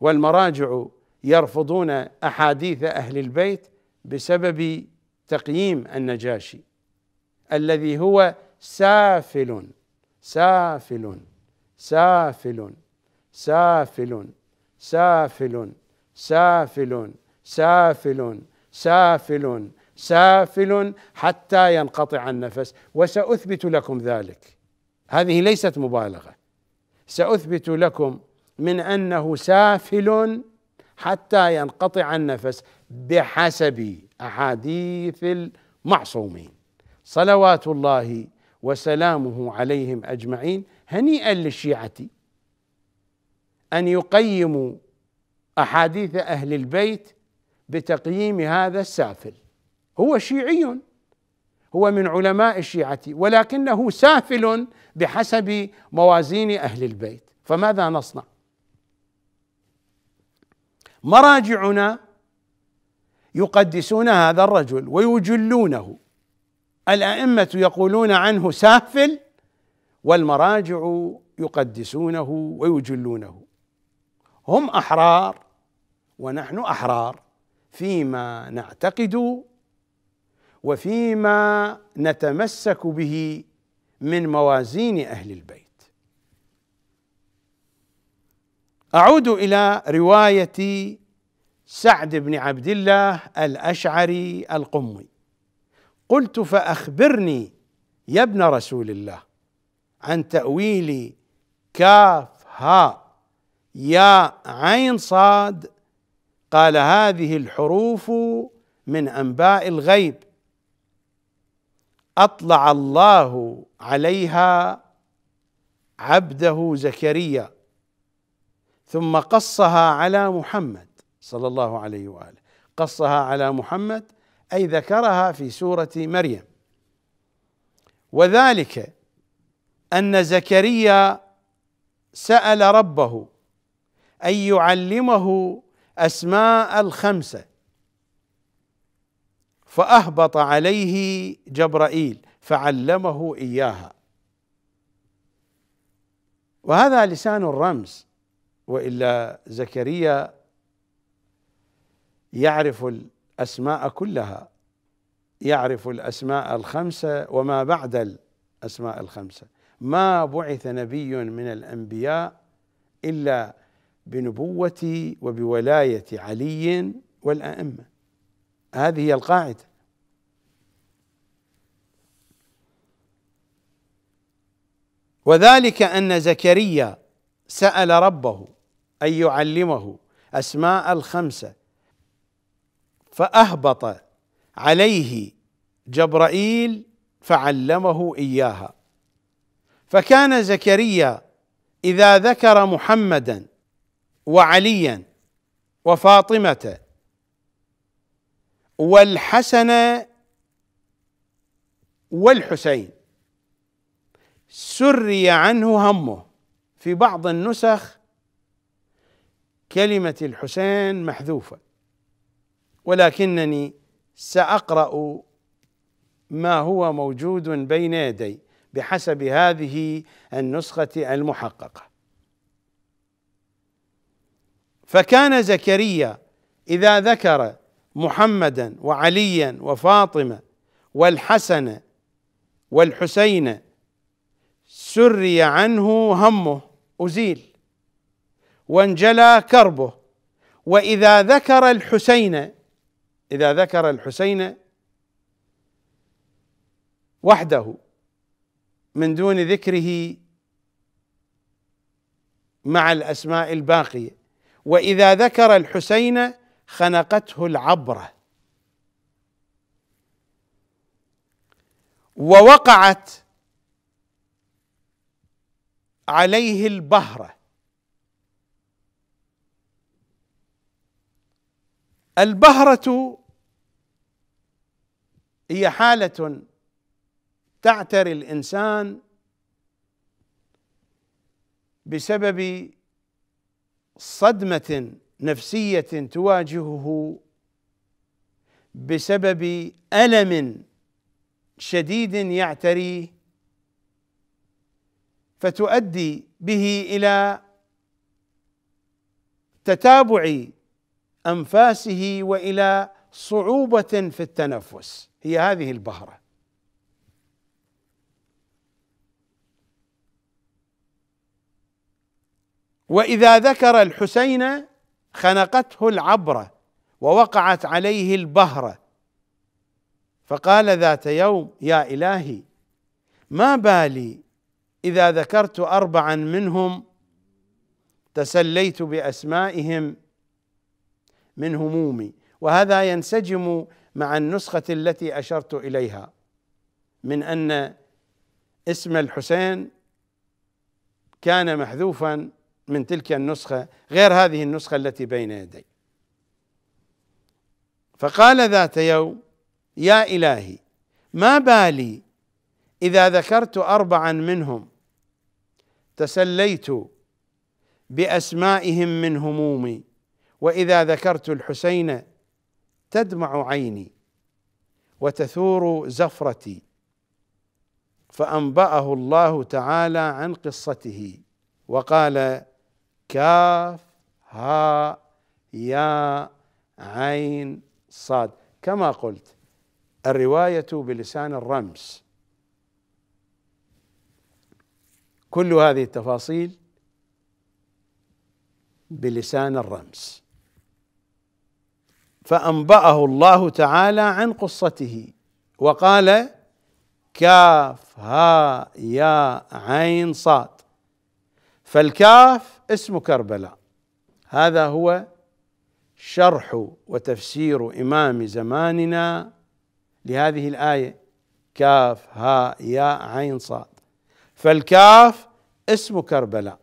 والمراجع يرفضون أحاديث أهل البيت بسبب تقييم النجاشي الذي هو سافل سافل سافل سافل سافل سافل سافل سافل سافل حتى ينقطع النفس وساثبت لكم ذلك هذه ليست مبالغه ساثبت لكم من انه سافل حتى ينقطع النفس بحسب احاديث المعصومين صلوات الله وسلامه عليهم اجمعين هنيئا للشيعه ان يقيموا احاديث اهل البيت بتقييم هذا السافل هو شيعي هو من علماء الشيعة ولكنه سافل بحسب موازين أهل البيت فماذا نصنع مراجعنا يقدسون هذا الرجل ويجلونه الأئمة يقولون عنه سافل والمراجع يقدسونه ويجلونه هم أحرار ونحن أحرار فيما نعتقد وفيما نتمسك به من موازين اهل البيت اعود الى روايه سعد بن عبد الله الاشعري القمي قلت فاخبرني يا ابن رسول الله عن تاويل كاف ها يا عين صاد قال هذه الحروف من انباء الغيب اطلع الله عليها عبده زكريا ثم قصها على محمد صلى الله عليه واله قصها على محمد اي ذكرها في سوره مريم وذلك ان زكريا سال ربه ان يعلمه اسماء الخمسه فأهبط عليه جبرائيل فعلمه إياها وهذا لسان الرمز وإلا زكريا يعرف الأسماء كلها يعرف الأسماء الخمسة وما بعد الأسماء الخمسة ما بعث نبي من الأنبياء إلا بنبوة وبولاية علي والأئمة هذه هي القاعده وذلك ان زكريا سال ربه ان يعلمه اسماء الخمسه فاهبط عليه جبرائيل فعلمه اياها فكان زكريا اذا ذكر محمدا وعليا وفاطمه والحسن والحسين سري عنه همه في بعض النسخ كلمة الحسين محذوفة ولكنني سأقرأ ما هو موجود بين يدي بحسب هذه النسخة المحققة فكان زكريا إذا ذكر محمدا وعليا وفاطمه والحسن والحسين سري عنه همه ازيل وانجلى كربه واذا ذكر الحسين اذا ذكر الحسين وحده من دون ذكره مع الاسماء الباقيه واذا ذكر الحسين خنقته العبره ووقعت عليه البهره البهره هي حاله تعتري الانسان بسبب صدمه نفسيه تواجهه بسبب الم شديد يعتريه فتؤدي به الى تتابع انفاسه والى صعوبه في التنفس هي هذه البهره واذا ذكر الحسين خنقته العبره ووقعت عليه البهره فقال ذات يوم يا الهي ما بالي اذا ذكرت اربعا منهم تسليت باسمائهم من همومي وهذا ينسجم مع النسخه التي اشرت اليها من ان اسم الحسين كان محذوفا من تلك النسخة غير هذه النسخة التي بين يدي فقال ذات يوم يا إلهي ما بالي إذا ذكرت أربعا منهم تسليت بأسمائهم من همومي وإذا ذكرت الحسين تدمع عيني وتثور زفرتي فأنبأه الله تعالى عن قصته وقال كاف ها يا عين صاد كما قلت الرواية بلسان الرمز كل هذه التفاصيل بلسان الرمز فأنبأه الله تعالى عن قصته وقال كاف ها يا عين صاد فالكاف اسم كربلاء هذا هو شرح وتفسير إمام زماننا لهذه الآية كاف هاء ياء عين صاد فالكاف اسم كربلاء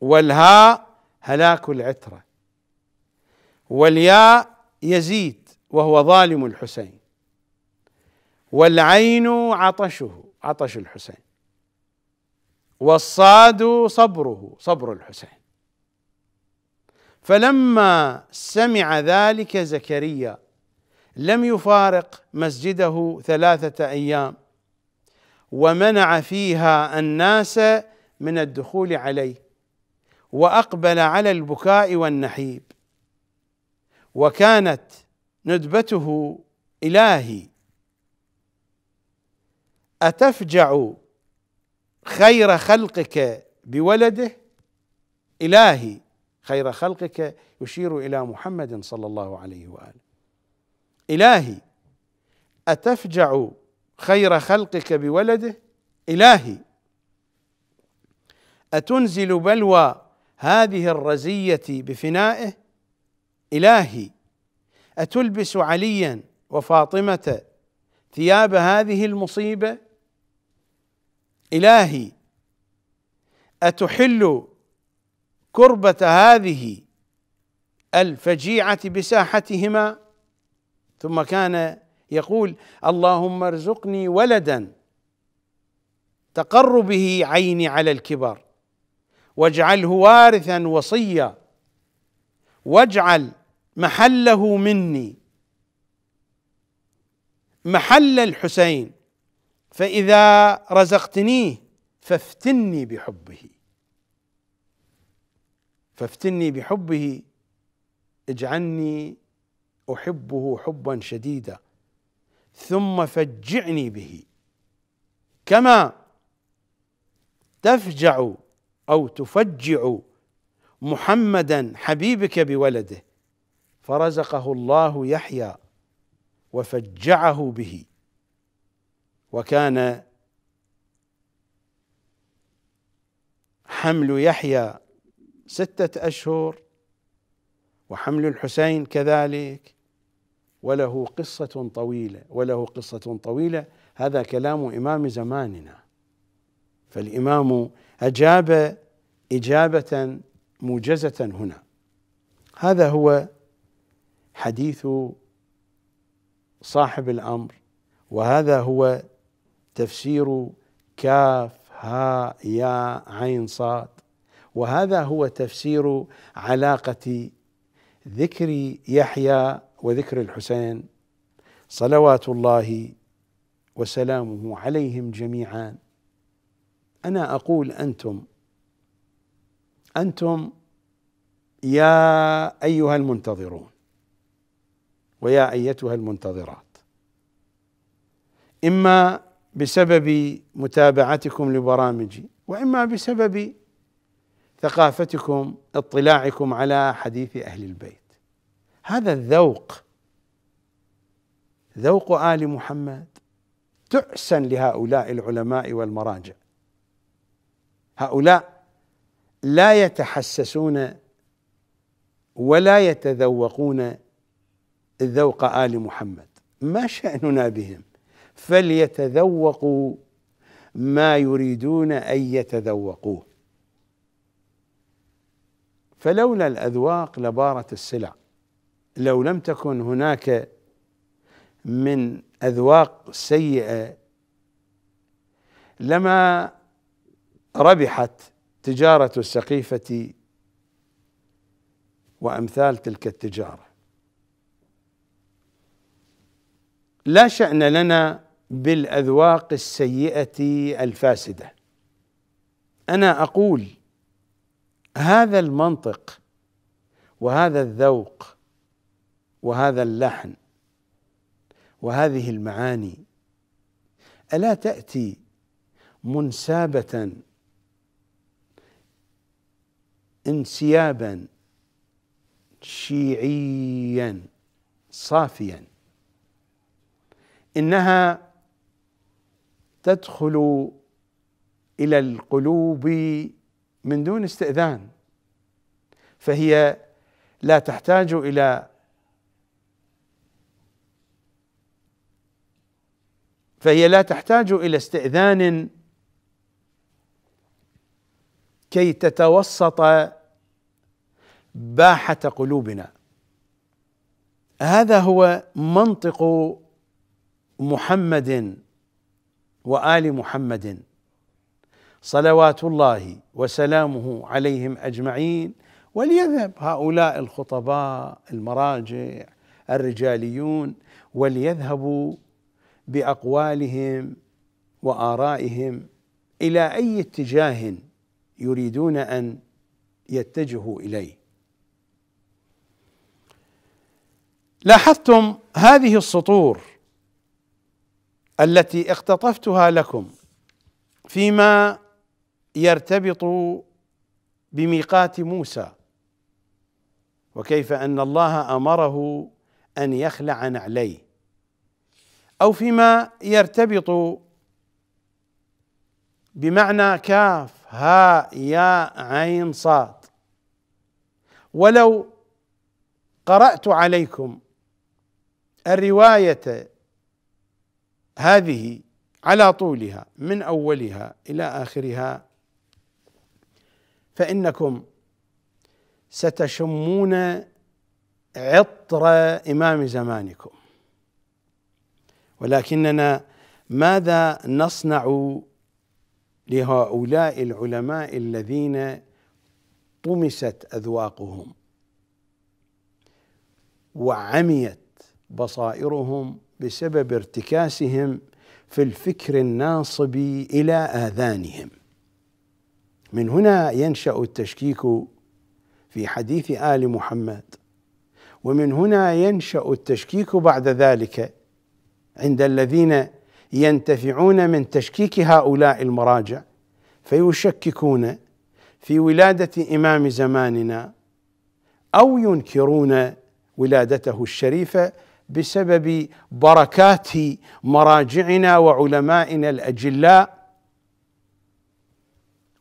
والهاء هلاك العترة والياء يزيد وهو ظالم الحسين والعين عطشه عطش الحسين والصاد صبره صبر الحسين فلما سمع ذلك زكريا لم يفارق مسجده ثلاثه ايام ومنع فيها الناس من الدخول عليه واقبل على البكاء والنحيب وكانت ندبته الهي اتفجع خير خلقك بولده إلهي خير خلقك يشير إلى محمد صلى الله عليه وآله إلهي أتفجع خير خلقك بولده إلهي أتنزل بلوى هذه الرزية بفنائه إلهي أتلبس عليا وفاطمة ثياب هذه المصيبة إلهي أتحل كربة هذه الفجيعة بساحتهما ثم كان يقول اللهم ارزقني ولدا تقر به عيني على الكبر واجعله وارثا وصيا واجعل محله مني محل الحسين فإذا رزقتنيه فافتني بحبه فافتني بحبه اجعلني احبه حبا شديدا ثم فجعني به كما تفجع او تفجع محمدا حبيبك بولده فرزقه الله يحيى وفجعه به وكان حمل يحيى ستة أشهر وحمل الحسين كذلك وله قصة طويلة وله قصة طويلة هذا كلام إمام زماننا فالإمام أجاب إجابة موجزة هنا هذا هو حديث صاحب الأمر وهذا هو تفسير كاف هاء ياء عين صاد وهذا هو تفسير علاقة ذكر يحيى وذكر الحسين صلوات الله وسلامه عليهم جميعا أنا أقول أنتم أنتم يا أيها المنتظرون ويا أيتها المنتظرات إما بسبب متابعتكم لبرامجي واما بسبب ثقافتكم اطلاعكم على حديث اهل البيت هذا الذوق ذوق ال محمد تحسن لهؤلاء العلماء والمراجع هؤلاء لا يتحسسون ولا يتذوقون ذوق ال محمد ما شاننا بهم فليتذوقوا ما يريدون ان يتذوقوه فلولا الاذواق لبارت السلع لو لم تكن هناك من اذواق سيئه لما ربحت تجاره السقيفه وامثال تلك التجاره لا شان لنا بالاذواق السيئه الفاسده انا اقول هذا المنطق وهذا الذوق وهذا اللحن وهذه المعاني الا تاتي منسابه انسيابا شيعيا صافيا انها تدخل الى القلوب من دون استئذان فهي لا تحتاج الى فهي لا تحتاج الى استئذان كي تتوسط باحه قلوبنا هذا هو منطق محمد وال محمد صلوات الله وسلامه عليهم اجمعين وليذهب هؤلاء الخطباء المراجع الرجاليون وليذهبوا باقوالهم وارائهم الى اي اتجاه يريدون ان يتجهوا اليه لاحظتم هذه السطور التي اقتطفتها لكم فيما يرتبط بميقات موسى وكيف ان الله امره ان يخلع نعليه او فيما يرتبط بمعنى كاف هاء ياء عين صاد ولو قرات عليكم الروايه هذه على طولها من اولها الى اخرها فانكم ستشمون عطر امام زمانكم ولكننا ماذا نصنع لهؤلاء العلماء الذين طمست اذواقهم وعميت بصائرهم بسبب ارتكاسهم في الفكر الناصب الى اذانهم من هنا ينشا التشكيك في حديث ال محمد ومن هنا ينشا التشكيك بعد ذلك عند الذين ينتفعون من تشكيك هؤلاء المراجع فيشككون في ولاده امام زماننا او ينكرون ولادته الشريفه بسبب بركات مراجعنا وعلمائنا الاجلاء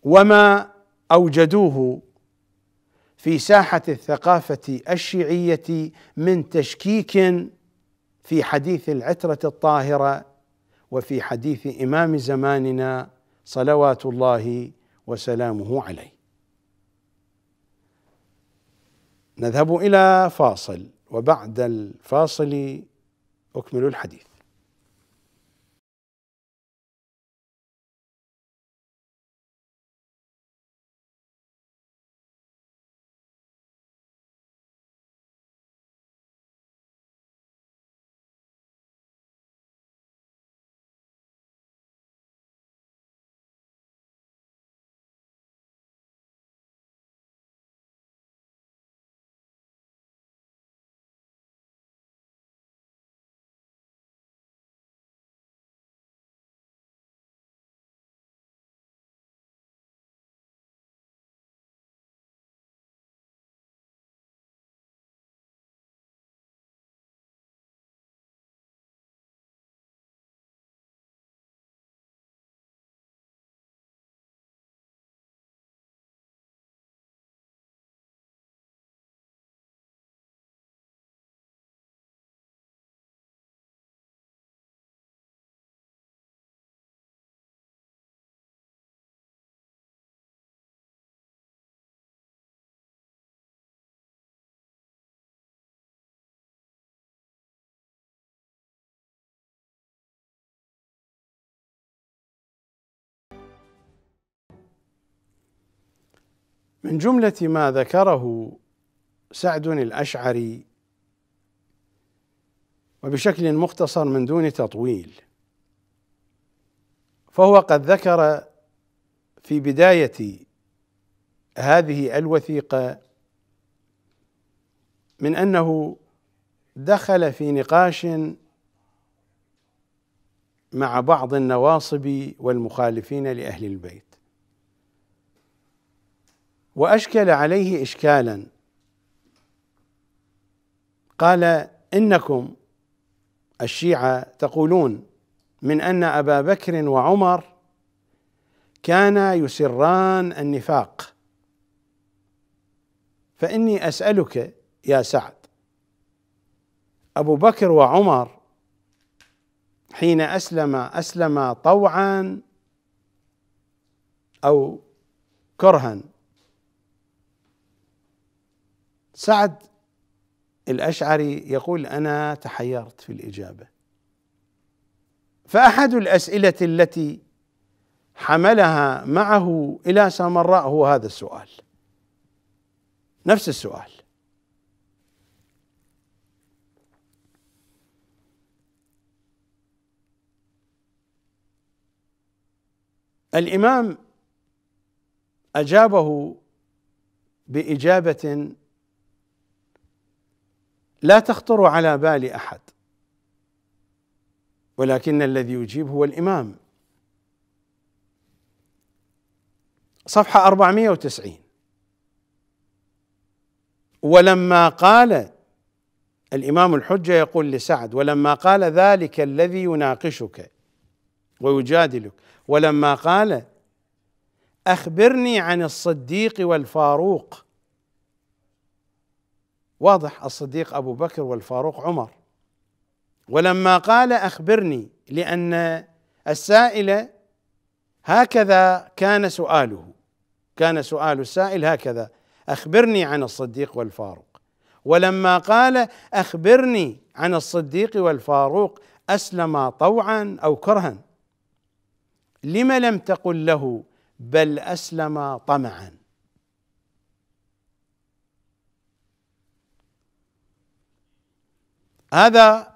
وما اوجدوه في ساحه الثقافه الشيعيه من تشكيك في حديث العتره الطاهره وفي حديث امام زماننا صلوات الله وسلامه عليه نذهب الى فاصل وبعد الفاصل أكمل الحديث من جملة ما ذكره سعد الأشعري وبشكل مختصر من دون تطويل فهو قد ذكر في بداية هذه الوثيقة من أنه دخل في نقاش مع بعض النواصب والمخالفين لأهل البيت واشكل عليه اشكالا قال انكم الشيعه تقولون من ان ابا بكر وعمر كانا يسران النفاق فاني اسالك يا سعد ابو بكر وعمر حين اسلم اسلم طوعا او كرها سعد الاشعري يقول انا تحيرت في الاجابه فاحد الاسئله التي حملها معه الى سامراء هو هذا السؤال نفس السؤال الامام اجابه باجابه لا تخطر على بال احد ولكن الذي يجيب هو الامام صفحه 490 ولما قال الامام الحجه يقول لسعد ولما قال ذلك الذي يناقشك ويجادلك ولما قال اخبرني عن الصديق والفاروق واضح الصديق ابو بكر والفاروق عمر ولما قال اخبرني لان السائل هكذا كان سؤاله كان سؤال السائل هكذا اخبرني عن الصديق والفاروق ولما قال اخبرني عن الصديق والفاروق اسلم طوعا او كرها لم لم تقل له بل اسلم طمعا هذا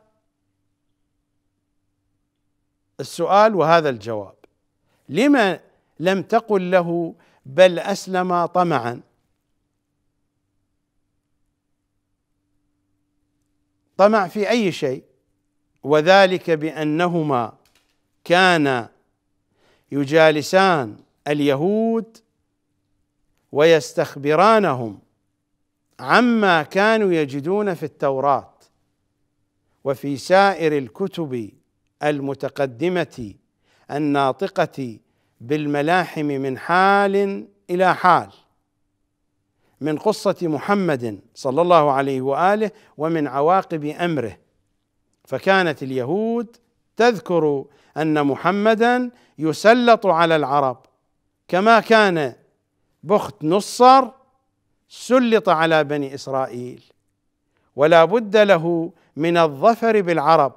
السؤال وهذا الجواب لما لم تقل له بل اسلم طمعا طمع في اي شيء وذلك بانهما كانا يجالسان اليهود ويستخبرانهم عما كانوا يجدون في التوراه وفي سائر الكتب المتقدمه الناطقه بالملاحم من حال الى حال من قصه محمد صلى الله عليه واله ومن عواقب امره فكانت اليهود تذكر ان محمدا يسلط على العرب كما كان بخت نصر سلط على بني اسرائيل ولا بد له من الظفر بالعرب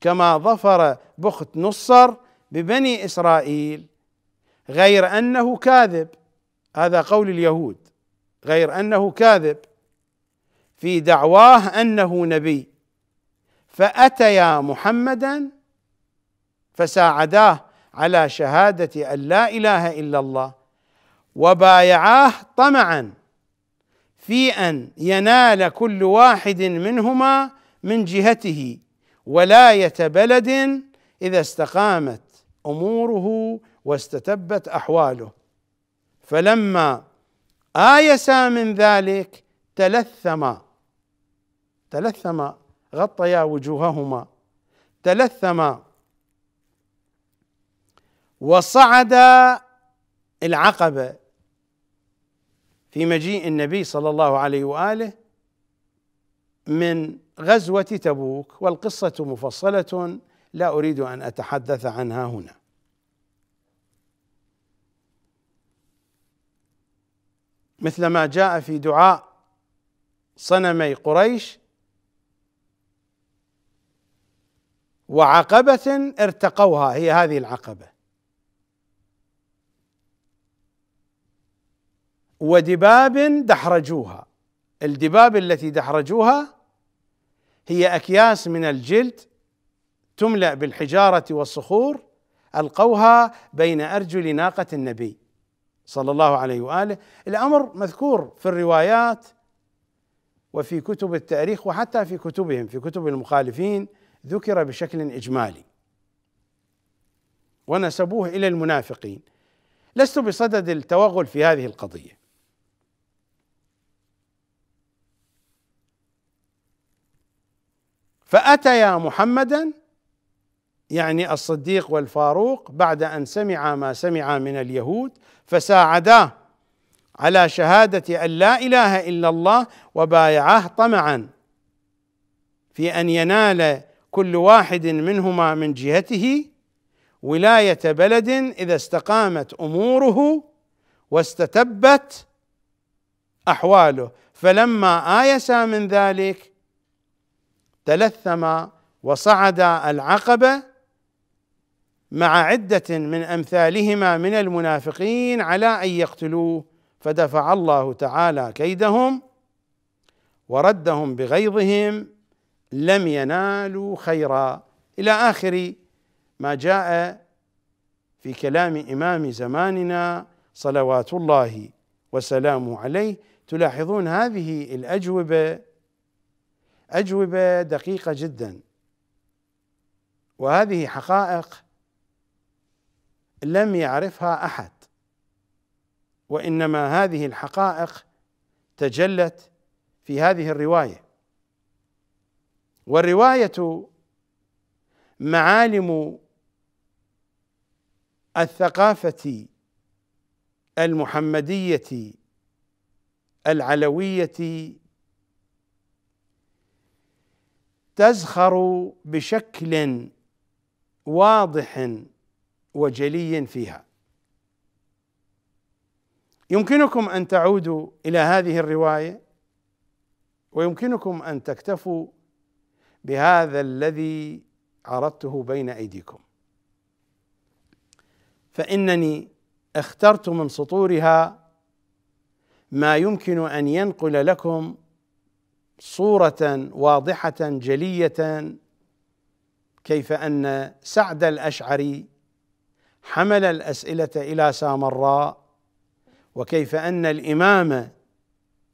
كما ظفر بخت نصر ببني اسرائيل غير انه كاذب هذا قول اليهود غير انه كاذب في دعواه انه نبي فاتيا محمدا فساعداه على شهاده ان لا اله الا الله وبايعاه طمعا في ان ينال كل واحد منهما من جهته ولايه بلد اذا استقامت اموره واستتبت احواله فلما آيس من ذلك تلثما تلثما غطيا وجوههما تلثما وصعد العقبة في مجيء النبي صلى الله عليه وآله من غزوه تبوك والقصه مفصله لا اريد ان اتحدث عنها هنا مثل ما جاء في دعاء صنمي قريش وعقبه ارتقوها هي هذه العقبه ودباب دحرجوها الدباب التي دحرجوها هي اكياس من الجلد تملا بالحجاره والصخور القوها بين ارجل ناقه النبي صلى الله عليه واله الامر مذكور في الروايات وفي كتب التاريخ وحتى في كتبهم في كتب المخالفين ذكر بشكل اجمالي ونسبوه الى المنافقين لست بصدد التوغل في هذه القضيه فأتيا محمدا يعني الصديق والفاروق بعد أن سمعا ما سمعا من اليهود فساعداه على شهادة أن لا إله إلا الله وبايعاه طمعا في أن ينال كل واحد منهما من جهته ولاية بلد إذا استقامت أموره واستتبت أحواله فلما آيسا من ذلك تلثم وصعد العقبه مع عده من امثالهما من المنافقين على ان يقتلوه فدفع الله تعالى كيدهم وردهم بغيظهم لم ينالوا خيرا الى اخر ما جاء في كلام امام زماننا صلوات الله وسلامه عليه تلاحظون هذه الاجوبه اجوبه دقيقه جدا وهذه حقائق لم يعرفها احد وانما هذه الحقائق تجلت في هذه الروايه والروايه معالم الثقافه المحمديه العلويه تزخر بشكل واضح وجلي فيها يمكنكم ان تعودوا الى هذه الروايه ويمكنكم ان تكتفوا بهذا الذي عرضته بين ايديكم فانني اخترت من سطورها ما يمكن ان ينقل لكم صوره واضحه جليه كيف ان سعد الاشعري حمل الاسئله الى سامراء وكيف ان الامام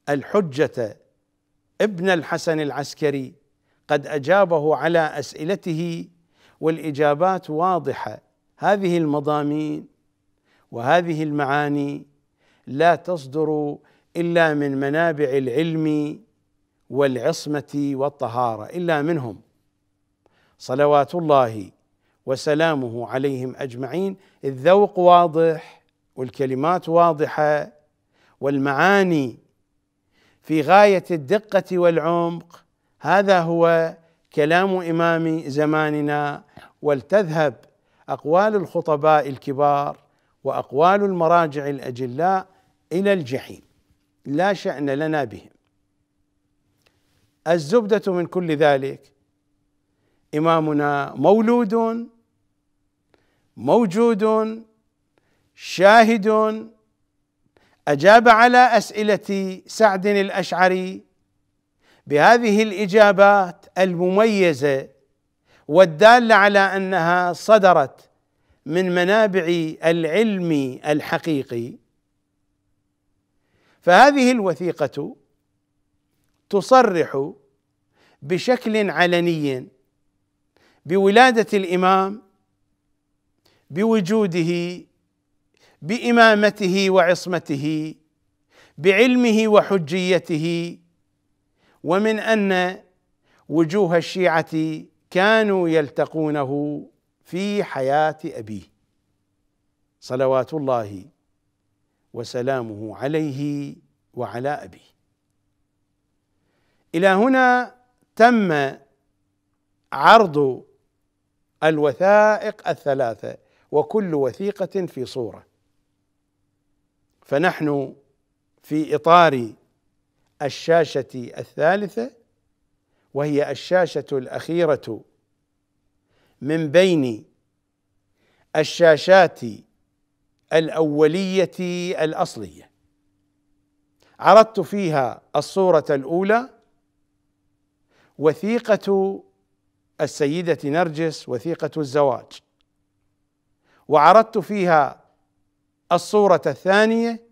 الحجه ابن الحسن العسكري قد اجابه على اسئلته والاجابات واضحه هذه المضامين وهذه المعاني لا تصدر الا من منابع العلم والعصمه والطهاره الا منهم صلوات الله وسلامه عليهم اجمعين الذوق واضح والكلمات واضحه والمعاني في غايه الدقه والعمق هذا هو كلام امام زماننا ولتذهب اقوال الخطباء الكبار واقوال المراجع الاجلاء الى الجحيم لا شان لنا بهم الزبدة من كل ذلك إمامنا مولود موجود شاهد أجاب على أسئلة سعد الأشعري بهذه الإجابات المميزة والدالة على أنها صدرت من منابع العلم الحقيقي فهذه الوثيقة تصرح بشكل علني بولاده الامام بوجوده بامامته وعصمته بعلمه وحجيته ومن ان وجوه الشيعه كانوا يلتقونه في حياه ابيه صلوات الله وسلامه عليه وعلى ابيه الى هنا تم عرض الوثائق الثلاثه وكل وثيقه في صوره فنحن في اطار الشاشه الثالثه وهي الشاشه الاخيره من بين الشاشات الاوليه الاصليه عرضت فيها الصوره الاولى وثيقة السيدة نرجس وثيقة الزواج وعرضت فيها الصورة الثانية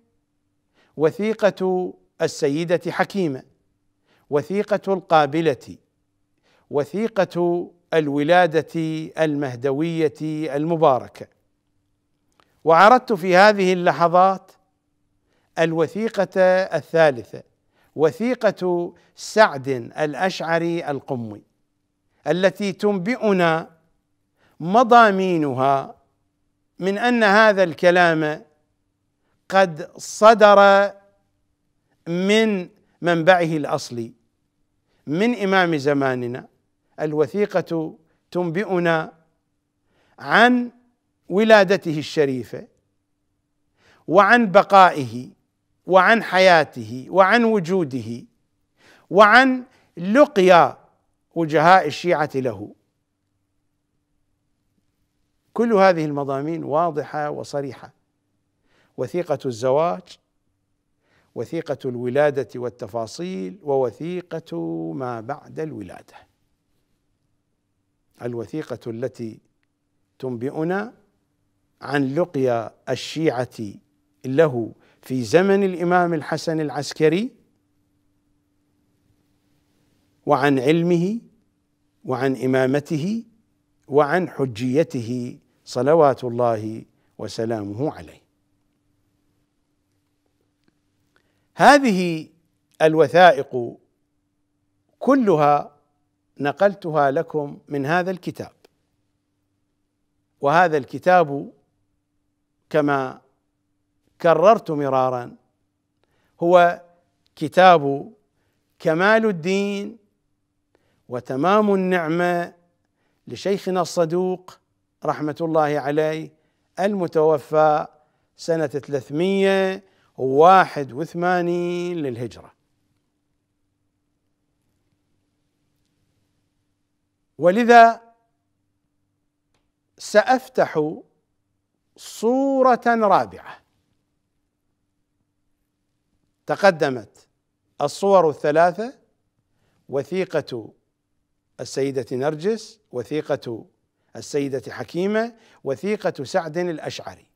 وثيقة السيدة حكيمة وثيقة القابلة وثيقة الولادة المهدوية المباركة وعرضت في هذه اللحظات الوثيقة الثالثة وثيقة سعد الأشعري القمي التي تنبئنا مضامينها من أن هذا الكلام قد صدر من منبعه الأصلي من إمام زماننا الوثيقة تنبئنا عن ولادته الشريفه وعن بقائه وعن حياته وعن وجوده وعن لقيا وجهاء الشيعه له كل هذه المضامين واضحه وصريحه وثيقه الزواج وثيقه الولاده والتفاصيل ووثيقه ما بعد الولاده الوثيقه التي تنبئنا عن لقيا الشيعه له في زمن الامام الحسن العسكري وعن علمه وعن امامته وعن حجيته صلوات الله وسلامه عليه هذه الوثائق كلها نقلتها لكم من هذا الكتاب وهذا الكتاب كما كررت مرارا هو كتاب كمال الدين وتمام النعمه لشيخنا الصدوق رحمه الله عليه المتوفى سنه 381 للهجره ولذا سافتح صوره رابعه تقدمت الصور الثلاثة وثيقة السيدة نرجس وثيقة السيدة حكيمة وثيقة سعد الأشعري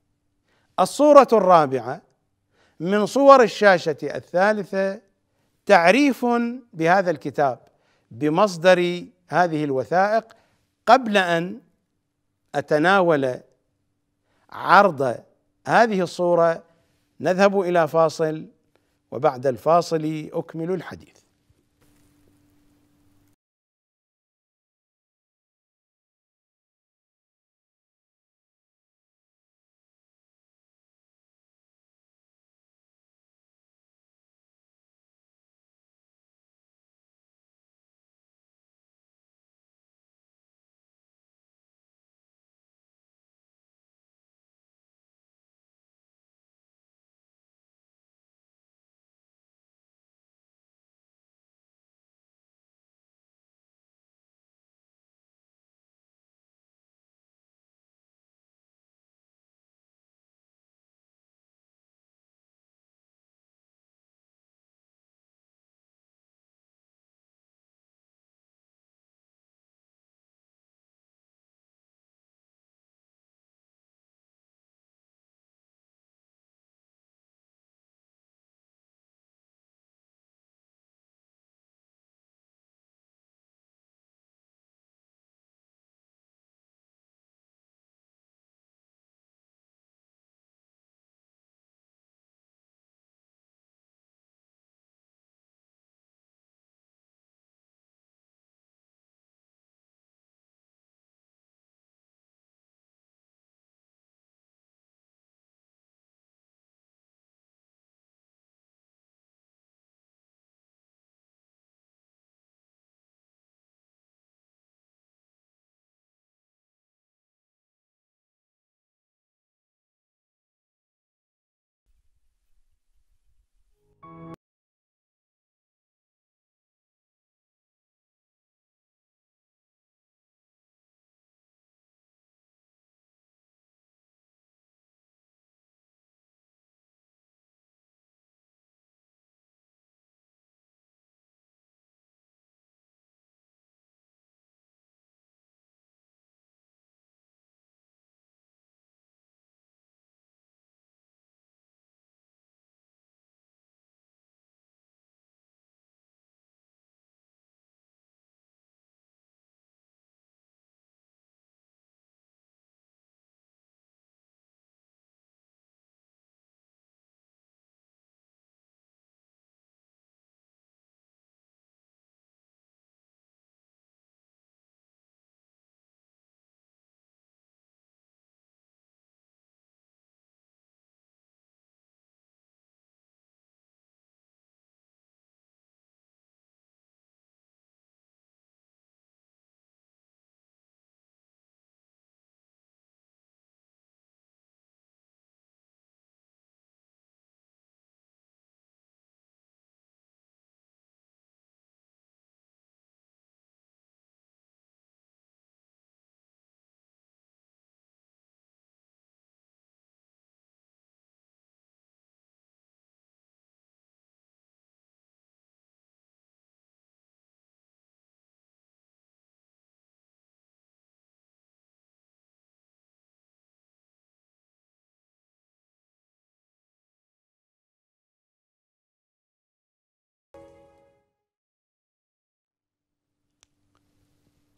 الصورة الرابعة من صور الشاشة الثالثة تعريف بهذا الكتاب بمصدر هذه الوثائق قبل أن أتناول عرض هذه الصورة نذهب إلى فاصل وبعد الفاصل اكمل الحديث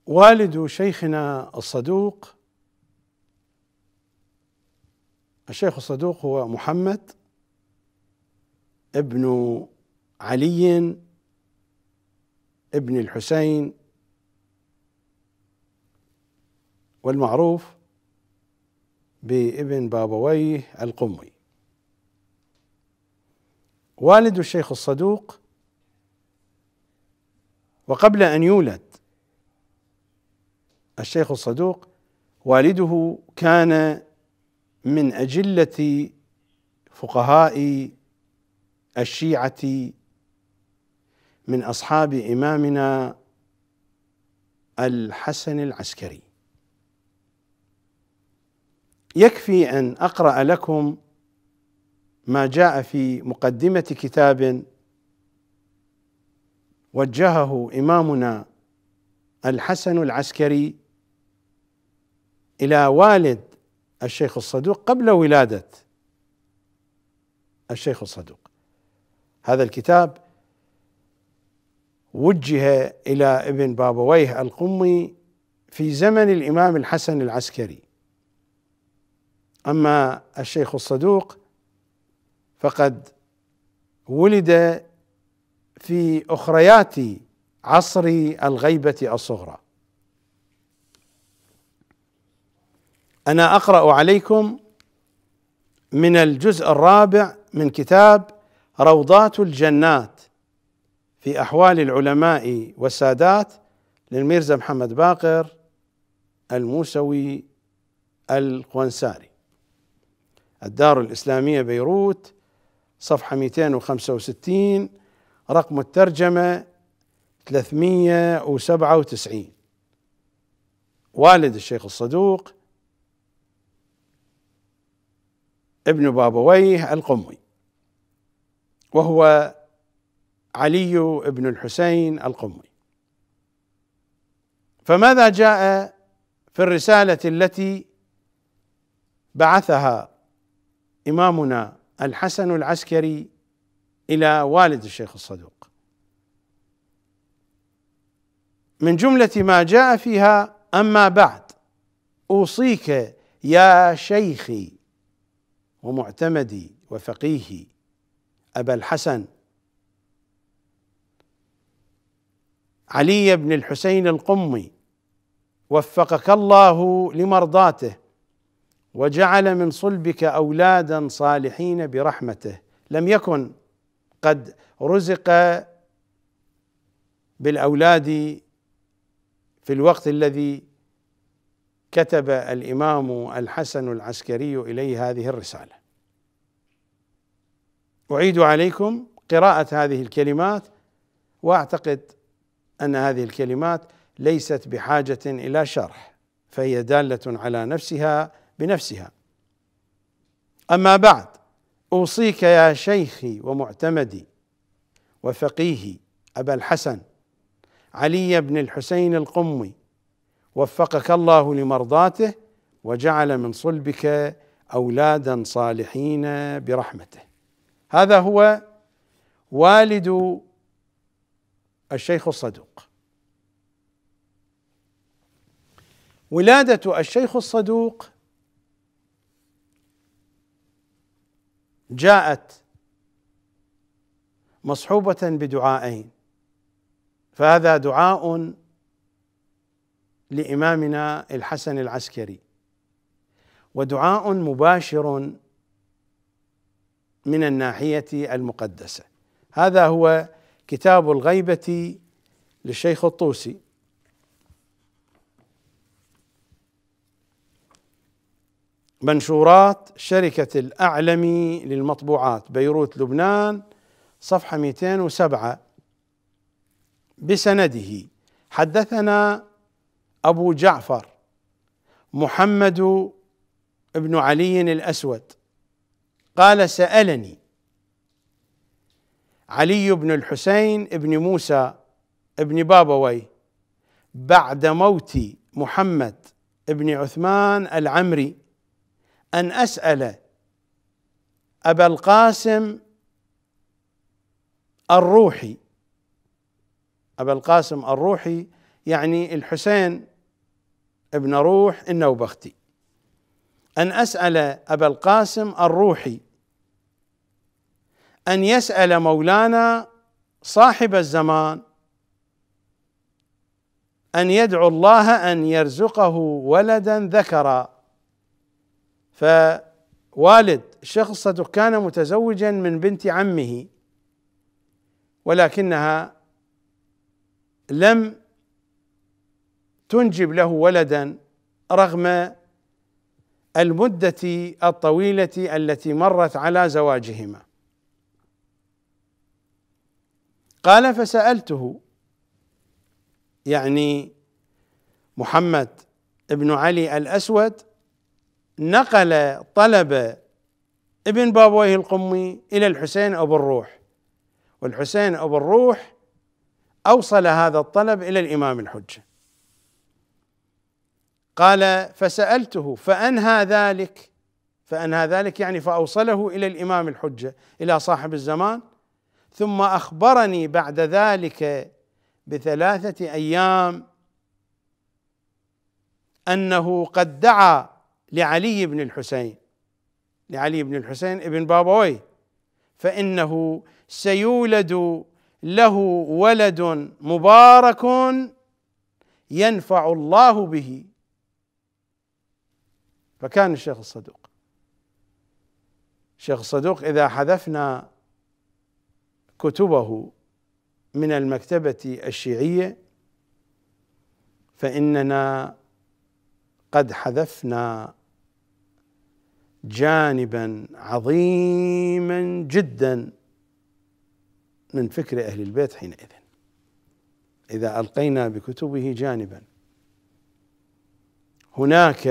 والد شيخنا الصدوق الشيخ الصدوق هو محمد ابن علي ابن الحسين والمعروف بابن بابويه القمي والد الشيخ الصدوق وقبل ان يولد الشيخ الصدوق والده كان من أجلة فقهاء الشيعة من أصحاب إمامنا الحسن العسكري يكفي أن أقرأ لكم ما جاء في مقدمة كتاب وجهه إمامنا الحسن العسكري إلى والد الشيخ الصدوق قبل ولادة الشيخ الصدوق هذا الكتاب وجه إلى ابن بابويه القمي في زمن الإمام الحسن العسكري أما الشيخ الصدوق فقد ولد في أخريات عصر الغيبة الصغرى أنا أقرأ عليكم من الجزء الرابع من كتاب روضات الجنات في أحوال العلماء والسادات للميرزا محمد باقر الموسوي القونساري الدار الإسلامية بيروت صفحة 265 رقم الترجمة 397 والد الشيخ الصدوق ابن بابويه القمي وهو علي بن الحسين القمي فماذا جاء في الرساله التي بعثها امامنا الحسن العسكري الى والد الشيخ الصدوق من جمله ما جاء فيها اما بعد اوصيك يا شيخي ومعتمدي وفقيهي أبا الحسن علي بن الحسين القمي وفقك الله لمرضاته وجعل من صلبك أولادا صالحين برحمته لم يكن قد رزق بالأولاد في الوقت الذي كتب الامام الحسن العسكري اليه هذه الرساله اعيد عليكم قراءه هذه الكلمات واعتقد ان هذه الكلمات ليست بحاجه الى شرح فهي داله على نفسها بنفسها اما بعد اوصيك يا شيخي ومعتمدي وفقيهي ابا الحسن علي بن الحسين القمي وفقك الله لمرضاته وجعل من صلبك اولادا صالحين برحمته هذا هو والد الشيخ الصدوق ولاده الشيخ الصدوق جاءت مصحوبه بدعائين فهذا دعاء لامامنا الحسن العسكري ودعاء مباشر من الناحيه المقدسه هذا هو كتاب الغيبه للشيخ الطوسي منشورات شركة الأعلم للمطبوعات بيروت لبنان صفحة 207 بسنده حدثنا أبو جعفر محمد بن علي الأسود قال سألني علي بن الحسين بن موسى بن بابوي بعد موت محمد بن عثمان العمري أن أسأل أبا القاسم الروحي أبا القاسم الروحي يعني الحسين ابن روح النوبختي أن أسأل أبا القاسم الروحي أن يسأل مولانا صاحب الزمان أن يدعو الله أن يرزقه ولدا ذكرا فوالد الشيخ الصدق كان متزوجا من بنت عمه ولكنها لم تنجب له ولدا رغم المدة الطويلة التي مرت على زواجهما قال فسألته يعني محمد ابن علي الأسود نقل طلب ابن بابويه القمي إلى الحسين أبو الروح والحسين أبو الروح أوصل هذا الطلب إلى الإمام الحجة قال فسألته فأنهى ذلك فأنهى ذلك يعني فأوصله إلى الإمام الحجة إلى صاحب الزمان ثم أخبرني بعد ذلك بثلاثة أيام أنه قد دعا لعلي بن الحسين لعلي بن الحسين ابن بابوي فإنه سيولد له ولد مبارك ينفع الله به فكان الشيخ الصدوق الشيخ الصدوق إذا حذفنا كتبه من المكتبة الشيعية فإننا قد حذفنا جانبا عظيما جدا من فكر أهل البيت حينئذ إذا ألقينا بكتبه جانبا هناك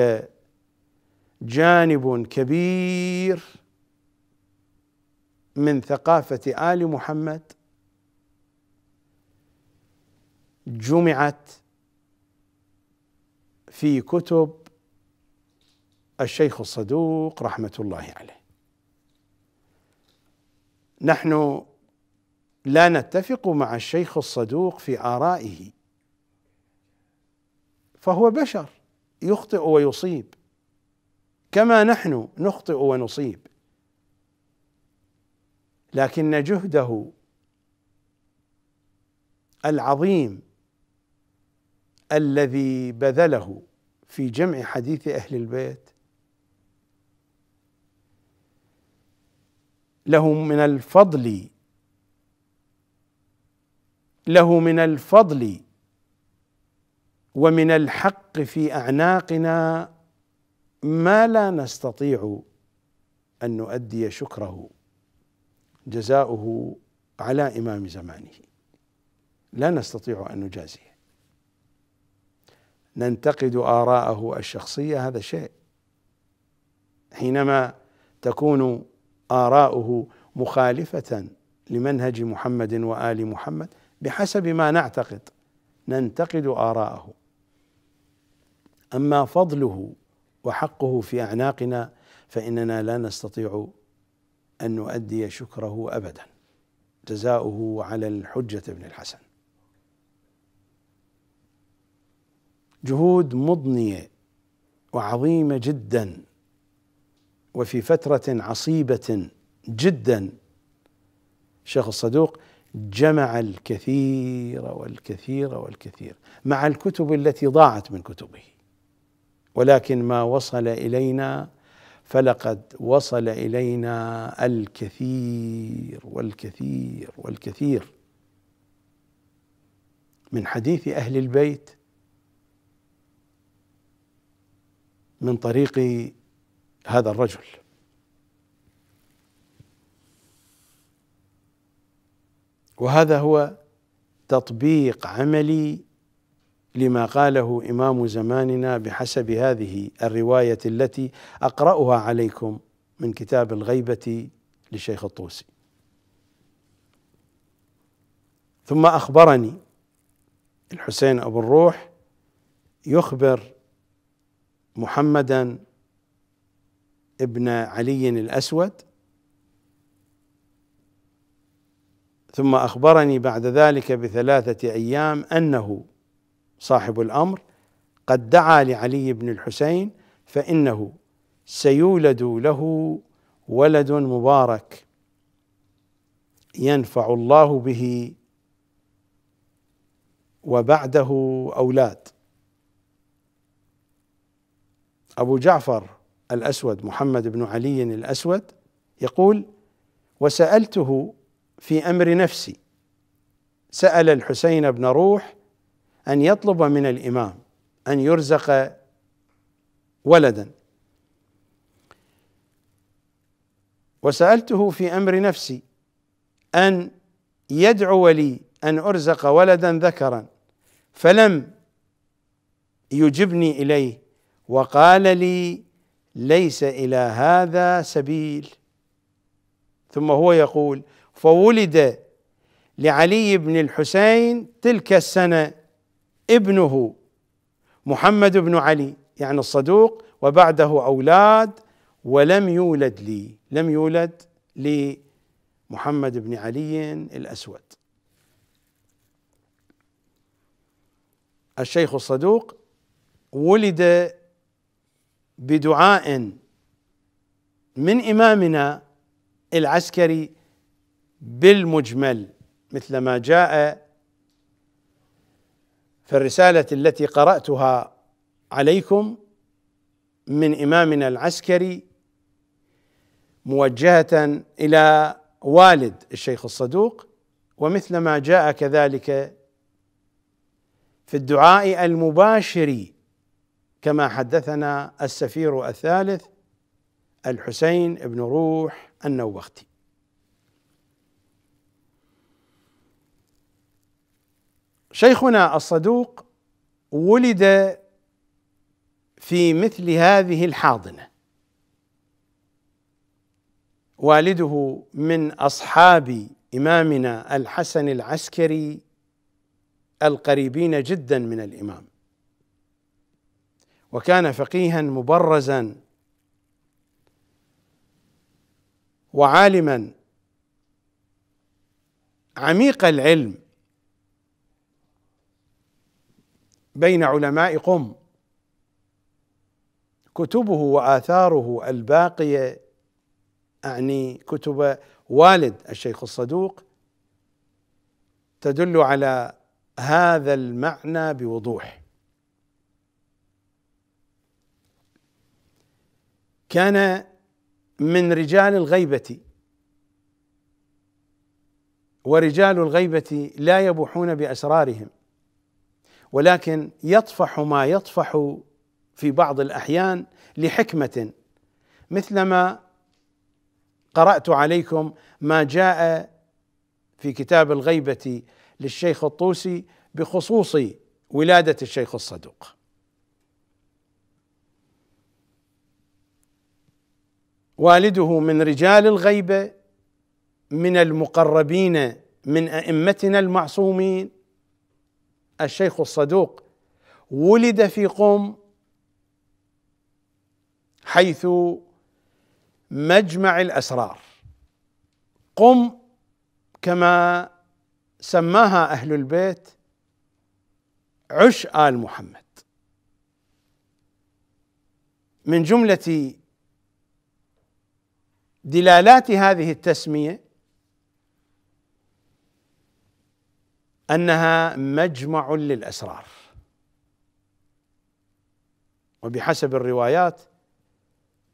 جانب كبير من ثقافه ال محمد جمعت في كتب الشيخ الصدوق رحمه الله عليه نحن لا نتفق مع الشيخ الصدوق في ارائه فهو بشر يخطئ ويصيب كما نحن نخطئ ونصيب لكن جهده العظيم الذي بذله في جمع حديث اهل البيت له من الفضل له من الفضل ومن الحق في اعناقنا ما لا نستطيع ان نؤدي شكره جزاؤه على امام زمانه لا نستطيع ان نجازيه ننتقد اراءه الشخصيه هذا شيء حينما تكون اراؤه مخالفه لمنهج محمد وال محمد بحسب ما نعتقد ننتقد اراءه اما فضله وحقه في اعناقنا فاننا لا نستطيع ان نؤدي شكره ابدا جزاؤه على الحجه بن الحسن جهود مضنيه وعظيمه جدا وفي فتره عصيبه جدا الشيخ الصدوق جمع الكثير والكثير والكثير مع الكتب التي ضاعت من كتبه ولكن ما وصل الينا فلقد وصل الينا الكثير والكثير والكثير من حديث اهل البيت من طريق هذا الرجل وهذا هو تطبيق عملي لما قاله امام زماننا بحسب هذه الروايه التي اقراها عليكم من كتاب الغيبه لشيخ الطوسي ثم اخبرني الحسين ابو الروح يخبر محمدا ابن علي الاسود ثم اخبرني بعد ذلك بثلاثه ايام انه صاحب الامر قد دعا لعلي بن الحسين فانه سيولد له ولد مبارك ينفع الله به وبعده اولاد ابو جعفر الاسود محمد بن علي الاسود يقول وسالته في امر نفسي سال الحسين بن روح ان يطلب من الامام ان يرزق ولدا وسالته في امر نفسي ان يدعو لي ان ارزق ولدا ذكرا فلم يجبني اليه وقال لي ليس الى هذا سبيل ثم هو يقول فولد لعلي بن الحسين تلك السنه ابنه محمد بن علي يعني الصدوق وبعده اولاد ولم يولد لي لم يولد لمحمد بن علي الاسود الشيخ الصدوق ولد بدعاء من امامنا العسكري بالمجمل مثل ما جاء في الرساله التي قرأتها عليكم من إمامنا العسكري موجهة إلى والد الشيخ الصدوق ومثل ما جاء كذلك في الدعاء المباشر كما حدثنا السفير الثالث الحسين بن روح النوختي شيخنا الصدوق ولد في مثل هذه الحاضنه والده من اصحاب امامنا الحسن العسكري القريبين جدا من الامام وكان فقيها مبرزا وعالما عميق العلم بين علماء قم كتبه واثاره الباقيه اعني كتب والد الشيخ الصدوق تدل على هذا المعنى بوضوح كان من رجال الغيبه ورجال الغيبه لا يبوحون باسرارهم ولكن يطفح ما يطفح في بعض الاحيان لحكمه مثلما قرات عليكم ما جاء في كتاب الغيبه للشيخ الطوسي بخصوص ولاده الشيخ الصدوق والده من رجال الغيبه من المقربين من ائمتنا المعصومين الشيخ الصدوق ولد في قم حيث مجمع الاسرار قم كما سماها اهل البيت عش ال محمد من جمله دلالات هذه التسميه انها مجمع للاسرار وبحسب الروايات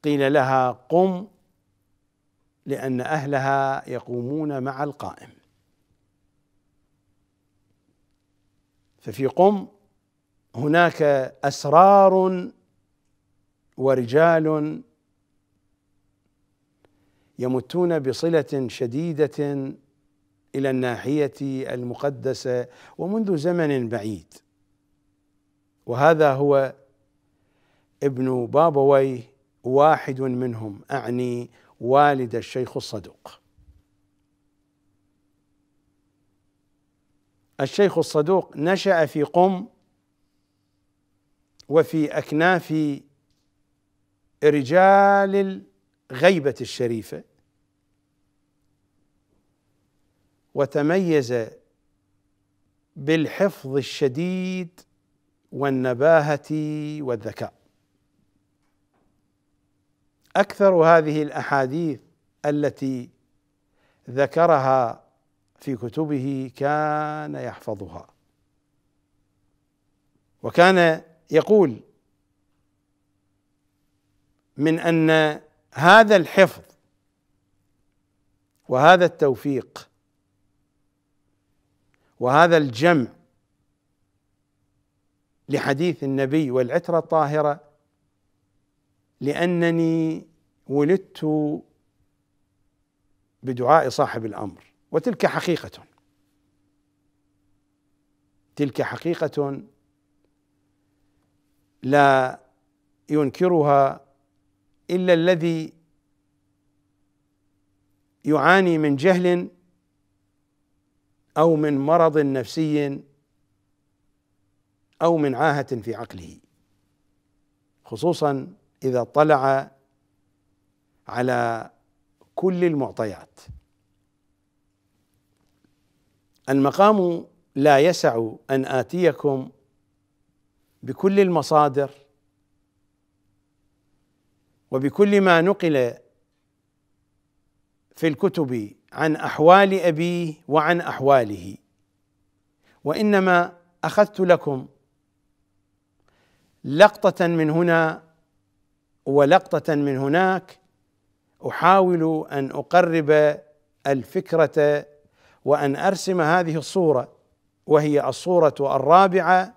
قيل لها قم لان اهلها يقومون مع القائم ففي قم هناك اسرار ورجال يمتون بصله شديده الى الناحيه المقدسه ومنذ زمن بعيد وهذا هو ابن بابويه واحد منهم اعني والد الشيخ الصدوق الشيخ الصدوق نشا في قم وفي اكناف رجال الغيبه الشريفه وتميز بالحفظ الشديد والنباهه والذكاء اكثر هذه الاحاديث التي ذكرها في كتبه كان يحفظها وكان يقول من ان هذا الحفظ وهذا التوفيق وهذا الجمع لحديث النبي والعترة الطاهرة لأنني ولدت بدعاء صاحب الأمر وتلك حقيقة تلك حقيقة لا ينكرها إلا الذي يعاني من جهل او من مرض نفسي او من عاهه في عقله خصوصا اذا اطلع على كل المعطيات المقام لا يسع ان اتيكم بكل المصادر وبكل ما نقل في الكتب عن احوال ابيه وعن احواله وانما اخذت لكم لقطه من هنا ولقطه من هناك احاول ان اقرب الفكره وان ارسم هذه الصوره وهي الصوره الرابعه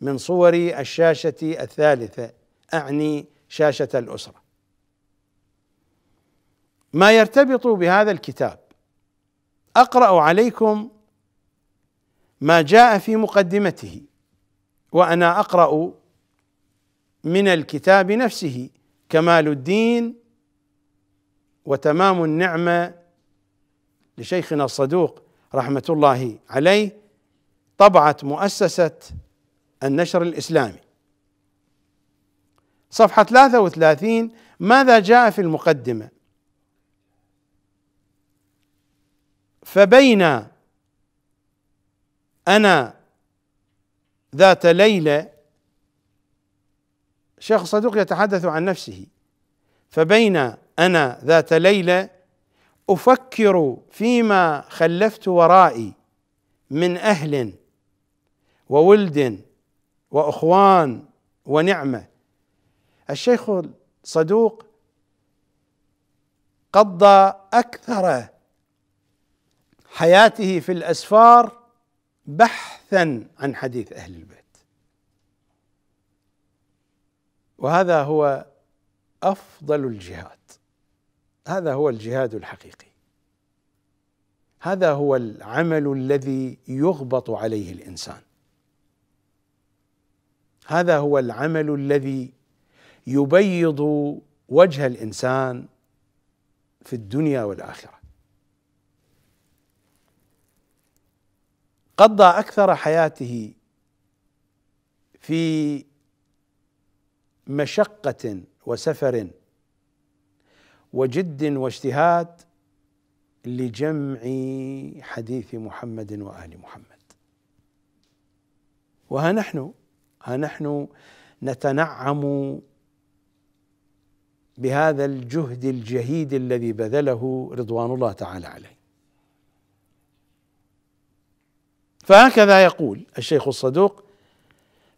من صور الشاشه الثالثه اعني شاشه الاسره ما يرتبط بهذا الكتاب اقرا عليكم ما جاء في مقدمته وانا اقرا من الكتاب نفسه كمال الدين وتمام النعمه لشيخنا الصدوق رحمه الله عليه طبعت مؤسسه النشر الاسلامي صفحه 33 ماذا جاء في المقدمه فبين أنا ذات ليلة شيخ صدوق يتحدث عن نفسه فبين أنا ذات ليلة أفكر فيما خلفت ورائي من أهل وولد وأخوان ونعمة الشيخ الصدوق قضى أكثر حياته في الاسفار بحثا عن حديث اهل البيت وهذا هو افضل الجهاد هذا هو الجهاد الحقيقي هذا هو العمل الذي يغبط عليه الانسان هذا هو العمل الذي يبيض وجه الانسان في الدنيا والاخره قضى اكثر حياته في مشقه وسفر وجد واجتهاد لجمع حديث محمد وال محمد وها نحن ها نحن نتنعم بهذا الجهد الجهيد الذي بذله رضوان الله تعالى عليه فهكذا يقول الشيخ الصدوق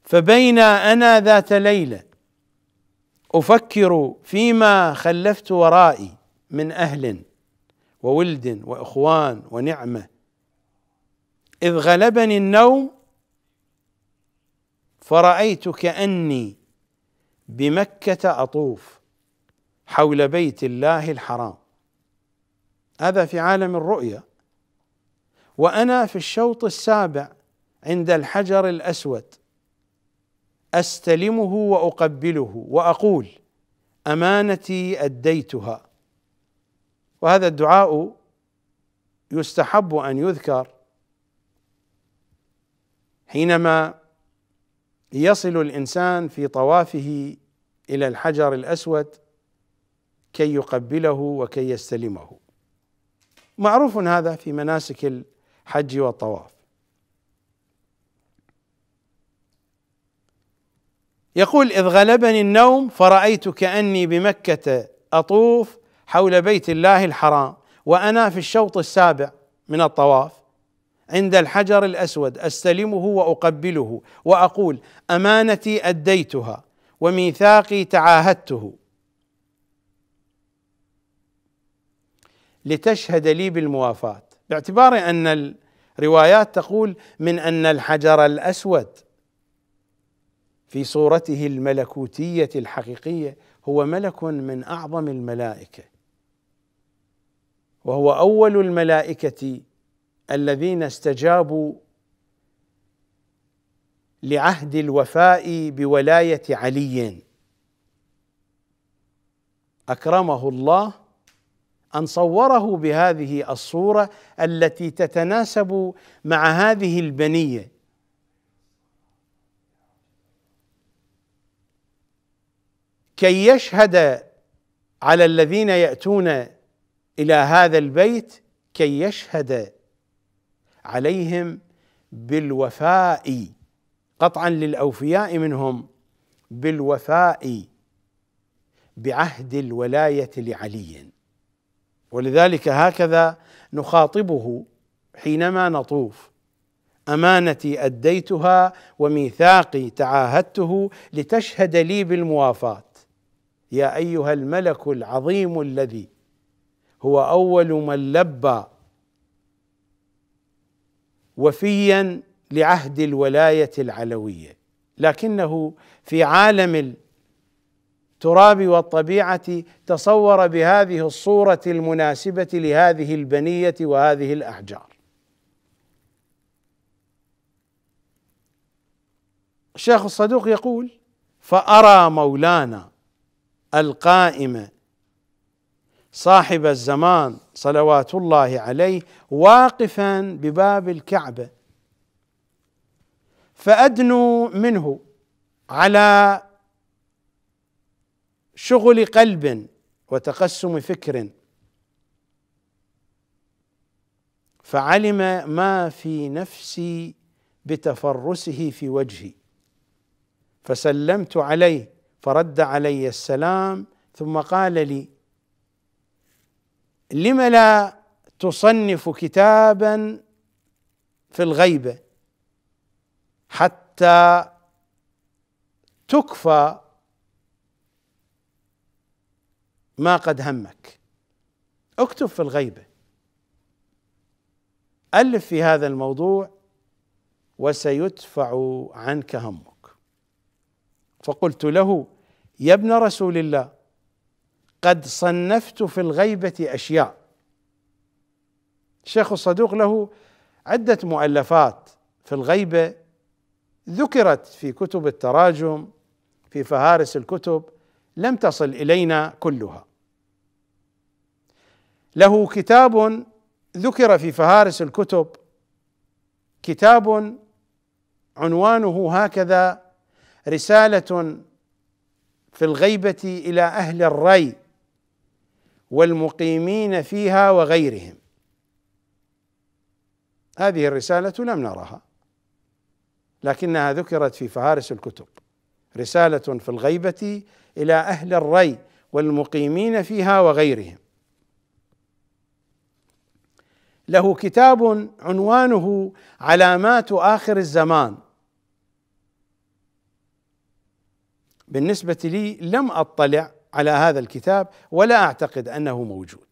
فبين انا ذات ليله افكر فيما خلفت ورائي من اهل وولد واخوان ونعمه اذ غلبني النوم فرايت كاني بمكه اطوف حول بيت الله الحرام هذا في عالم الرؤيا وانا في الشوط السابع عند الحجر الاسود استلمه واقبله واقول امانتي اديتها وهذا الدعاء يستحب ان يذكر حينما يصل الانسان في طوافه الى الحجر الاسود كي يقبله وكي يستلمه معروف هذا في مناسك حج وطواف يقول اذ غلبني النوم فرايت كاني بمكه اطوف حول بيت الله الحرام وانا في الشوط السابع من الطواف عند الحجر الاسود استلمه واقبله واقول امانتي اديتها وميثاقي تعاهدته لتشهد لي بالموافاه باعتبار ان الروايات تقول من ان الحجر الاسود في صورته الملكوتيه الحقيقيه هو ملك من اعظم الملائكه وهو اول الملائكه الذين استجابوا لعهد الوفاء بولايه علي اكرمه الله ان صوره بهذه الصوره التي تتناسب مع هذه البنيه كي يشهد على الذين ياتون الى هذا البيت كي يشهد عليهم بالوفاء قطعا للاوفياء منهم بالوفاء بعهد الولايه لعلي ولذلك هكذا نخاطبه حينما نطوف امانتي اديتها وميثاقي تعاهدته لتشهد لي بالموافاه يا ايها الملك العظيم الذي هو اول من لبى وفيا لعهد الولايه العلويه لكنه في عالم التراب والطبيعه تصور بهذه الصوره المناسبه لهذه البنيه وهذه الاحجار الشيخ الصدوق يقول فارى مولانا القائم صاحب الزمان صلوات الله عليه واقفا بباب الكعبه فادنو منه على شغل قلب وتقسم فكر فعلم ما في نفسي بتفرسه في وجهي فسلمت عليه فرد علي السلام ثم قال لي لم لا تصنف كتابا في الغيبه حتى تكفى ما قد همك اكتب في الغيبه الف في هذا الموضوع وسيدفع عنك همك فقلت له يا ابن رسول الله قد صنفت في الغيبه اشياء الشيخ الصدوق له عده مؤلفات في الغيبه ذكرت في كتب التراجم في فهارس الكتب لم تصل الينا كلها له كتاب ذكر في فهارس الكتب كتاب عنوانه هكذا رساله في الغيبه الى اهل الري والمقيمين فيها وغيرهم هذه الرساله لم نرها لكنها ذكرت في فهارس الكتب رساله في الغيبه الى اهل الري والمقيمين فيها وغيرهم له كتاب عنوانه علامات اخر الزمان بالنسبه لي لم اطلع على هذا الكتاب ولا اعتقد انه موجود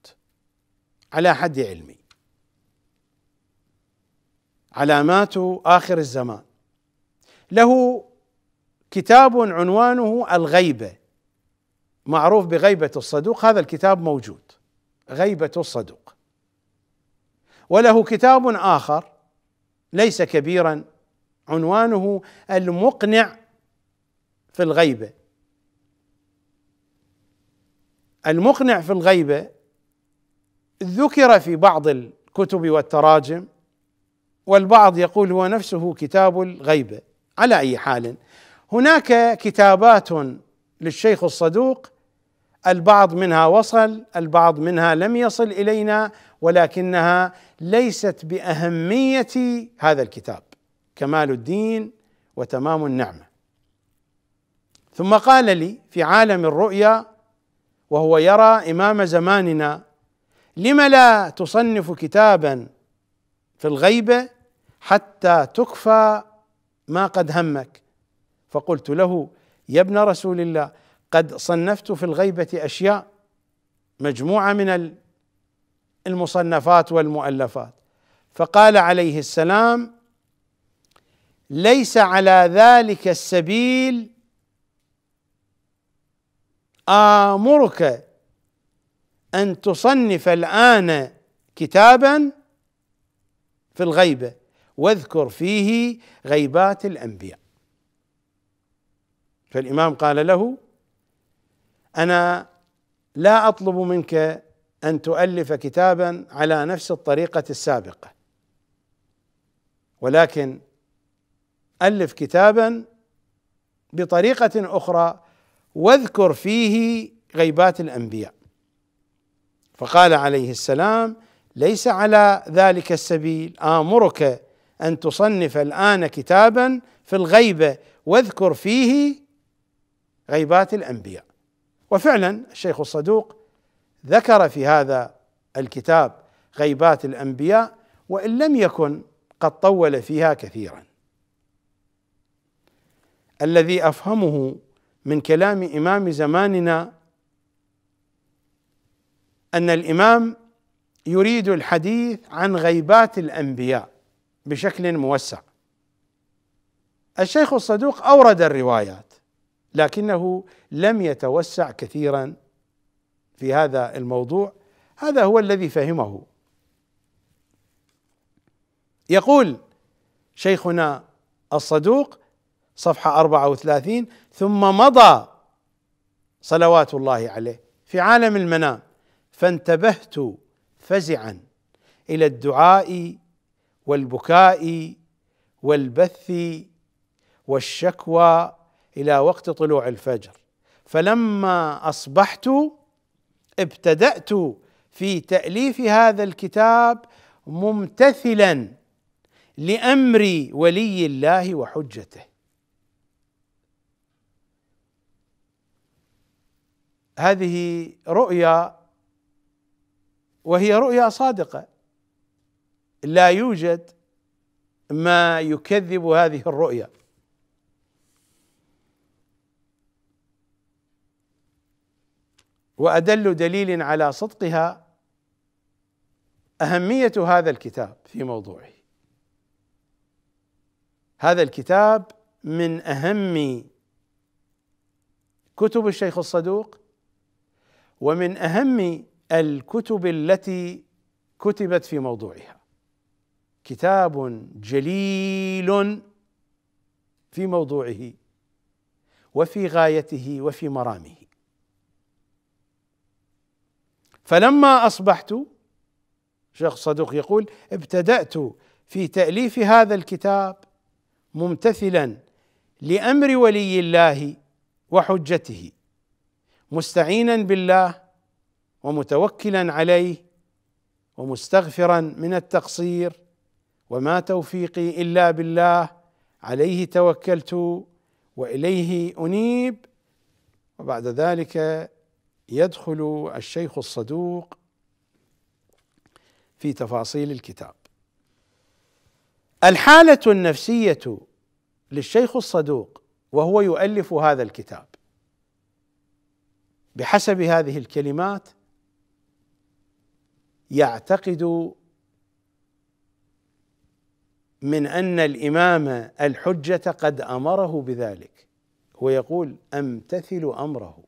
على حد علمي علامات اخر الزمان له كتاب عنوانه الغيبه معروف بغيبة الصدوق هذا الكتاب موجود غيبة الصدوق وله كتاب آخر ليس كبيرا عنوانه المقنع في الغيبة المقنع في الغيبة ذكر في بعض الكتب والتراجم والبعض يقول هو نفسه كتاب الغيبة على أي حال هناك كتابات للشيخ الصدوق البعض منها وصل البعض منها لم يصل الينا ولكنها ليست باهميه هذا الكتاب كمال الدين وتمام النعمه ثم قال لي في عالم الرؤيا وهو يرى امام زماننا لم لا تصنف كتابا في الغيبه حتى تكفى ما قد همك فقلت له يا ابن رسول الله قد صنفت في الغيبه اشياء مجموعه من المصنفات والمؤلفات فقال عليه السلام ليس على ذلك السبيل امرك ان تصنف الان كتابا في الغيبه واذكر فيه غيبات الانبياء فالامام قال له انا لا اطلب منك ان تؤلف كتابا على نفس الطريقه السابقه ولكن الف كتابا بطريقه اخرى واذكر فيه غيبات الانبياء فقال عليه السلام ليس على ذلك السبيل امرك ان تصنف الان كتابا في الغيبه واذكر فيه غيبات الانبياء وفعلا الشيخ الصدوق ذكر في هذا الكتاب غيبات الانبياء وان لم يكن قد طول فيها كثيرا الذي افهمه من كلام امام زماننا ان الامام يريد الحديث عن غيبات الانبياء بشكل موسع الشيخ الصدوق اورد الروايات لكنه لم يتوسع كثيرا في هذا الموضوع هذا هو الذي فهمه يقول شيخنا الصدوق صفحة 34 ثم مضى صلوات الله عليه في عالم المنام فانتبهت فزعا إلى الدعاء والبكاء والبث والشكوى الى وقت طلوع الفجر فلما اصبحت ابتدات في تاليف هذا الكتاب ممتثلا لامر ولي الله وحجته هذه رؤيا وهي رؤيا صادقه لا يوجد ما يكذب هذه الرؤيا وادل دليل على صدقها اهميه هذا الكتاب في موضوعه هذا الكتاب من اهم كتب الشيخ الصدوق ومن اهم الكتب التي كتبت في موضوعها كتاب جليل في موضوعه وفي غايته وفي مرامه فلما اصبحت شيخ صدوق يقول ابتدات في تاليف هذا الكتاب ممتثلا لامر ولي الله وحجته مستعينا بالله ومتوكلا عليه ومستغفرا من التقصير وما توفيقي الا بالله عليه توكلت واليه انيب وبعد ذلك يدخل الشيخ الصدوق في تفاصيل الكتاب الحاله النفسيه للشيخ الصدوق وهو يؤلف هذا الكتاب بحسب هذه الكلمات يعتقد من ان الامام الحجه قد امره بذلك ويقول امتثل امره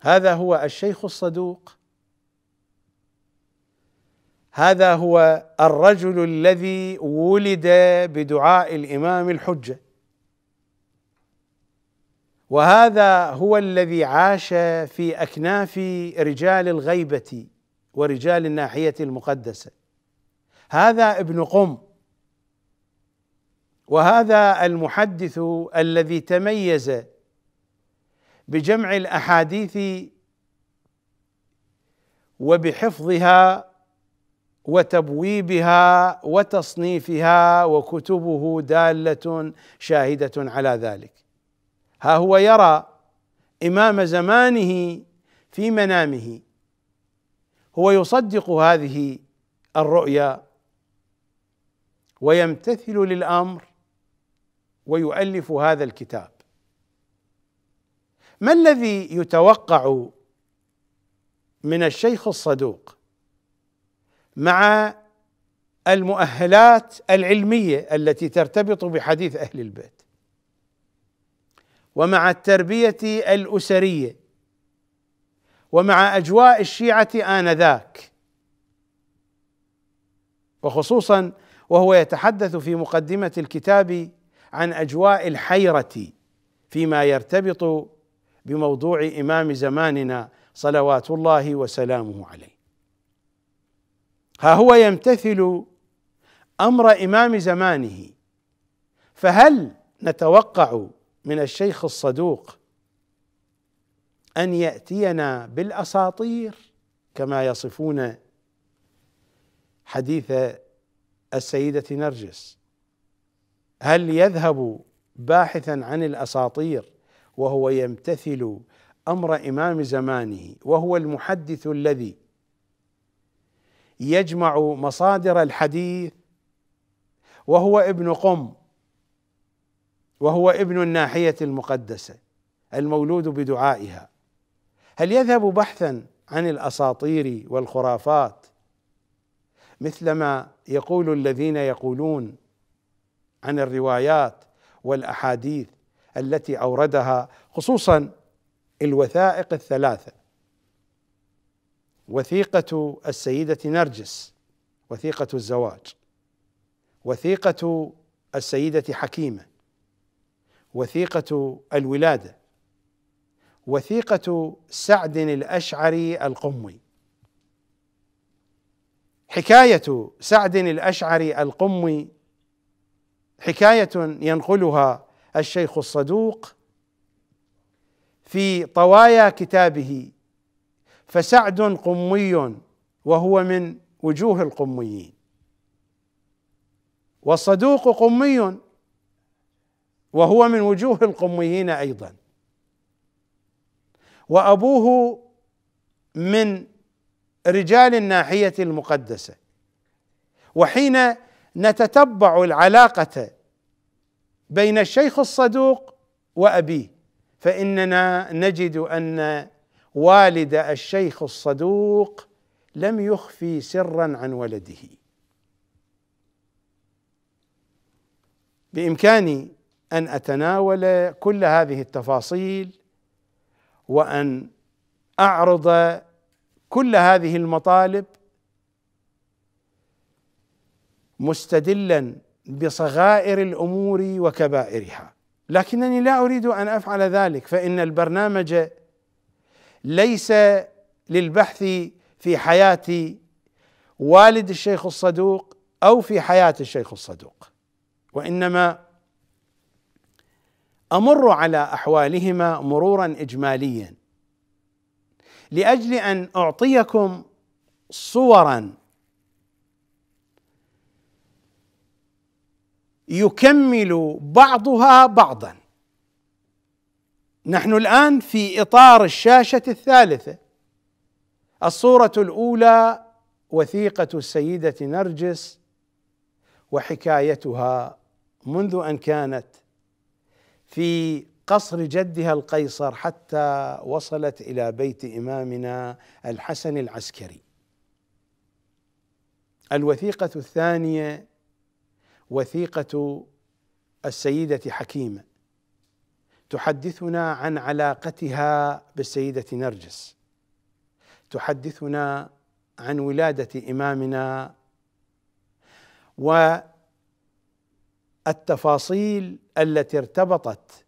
هذا هو الشيخ الصدوق هذا هو الرجل الذي ولد بدعاء الامام الحجه وهذا هو الذي عاش في اكناف رجال الغيبه ورجال الناحيه المقدسه هذا ابن قم وهذا المحدث الذي تميز بجمع الاحاديث وبحفظها وتبويبها وتصنيفها وكتبه داله شاهده على ذلك ها هو يرى امام زمانه في منامه هو يصدق هذه الرؤيا ويمتثل للامر ويؤلف هذا الكتاب ما الذي يتوقع من الشيخ الصدوق مع المؤهلات العلميه التي ترتبط بحديث اهل البيت ومع التربيه الاسريه ومع اجواء الشيعه انذاك وخصوصا وهو يتحدث في مقدمه الكتاب عن اجواء الحيره فيما يرتبط بموضوع امام زماننا صلوات الله وسلامه عليه ها هو يمتثل امر امام زمانه فهل نتوقع من الشيخ الصدوق ان ياتينا بالاساطير كما يصفون حديث السيده نرجس هل يذهب باحثا عن الاساطير وهو يمتثل امر امام زمانه وهو المحدث الذي يجمع مصادر الحديث وهو ابن قم وهو ابن الناحيه المقدسه المولود بدعائها هل يذهب بحثا عن الاساطير والخرافات مثلما يقول الذين يقولون عن الروايات والاحاديث التي اوردها خصوصا الوثائق الثلاثه وثيقه السيده نرجس وثيقه الزواج وثيقه السيده حكيمه وثيقه الولاده وثيقه سعد الاشعري القمي حكايه سعد الاشعري القمي حكايه ينقلها الشيخ الصدوق في طوايا كتابه فسعد قمي وهو من وجوه القميين والصدوق قمي وهو من وجوه القميين ايضا وابوه من رجال الناحيه المقدسه وحين نتتبع العلاقه بين الشيخ الصدوق وابيه فاننا نجد ان والد الشيخ الصدوق لم يخفي سرا عن ولده بامكاني ان اتناول كل هذه التفاصيل وان اعرض كل هذه المطالب مستدلا بصغائر الامور وكبائرها لكنني لا اريد ان افعل ذلك فان البرنامج ليس للبحث في حياه والد الشيخ الصدوق او في حياه الشيخ الصدوق وانما امر على احوالهما مرورا اجماليا لاجل ان اعطيكم صورا يكمل بعضها بعضا نحن الان في اطار الشاشه الثالثه الصوره الاولى وثيقه السيده نرجس وحكايتها منذ ان كانت في قصر جدها القيصر حتى وصلت الى بيت امامنا الحسن العسكري الوثيقه الثانيه وثيقة السيدة حكيمة تحدثنا عن علاقتها بالسيدة نرجس تحدثنا عن ولادة إمامنا والتفاصيل التي ارتبطت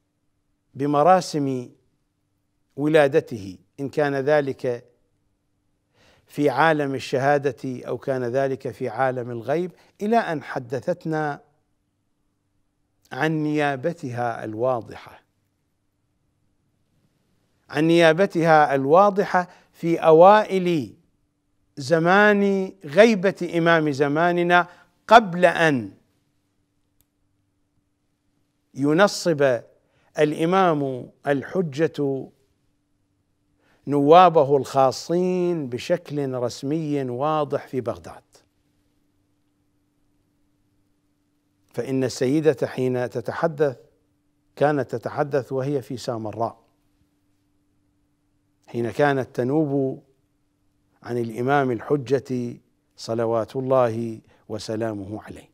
بمراسم ولادته إن كان ذلك في عالم الشهادة أو كان ذلك في عالم الغيب إلى أن حدثتنا عن نيابتها الواضحة عن نيابتها الواضحة في أوائل زمان غيبة إمام زماننا قبل أن ينصب الإمام الحجة نوابه الخاصين بشكل رسمي واضح في بغداد فإن السيدة حين تتحدث كانت تتحدث وهي في سامراء حين كانت تنوب عن الإمام الحجة صلوات الله وسلامه عليه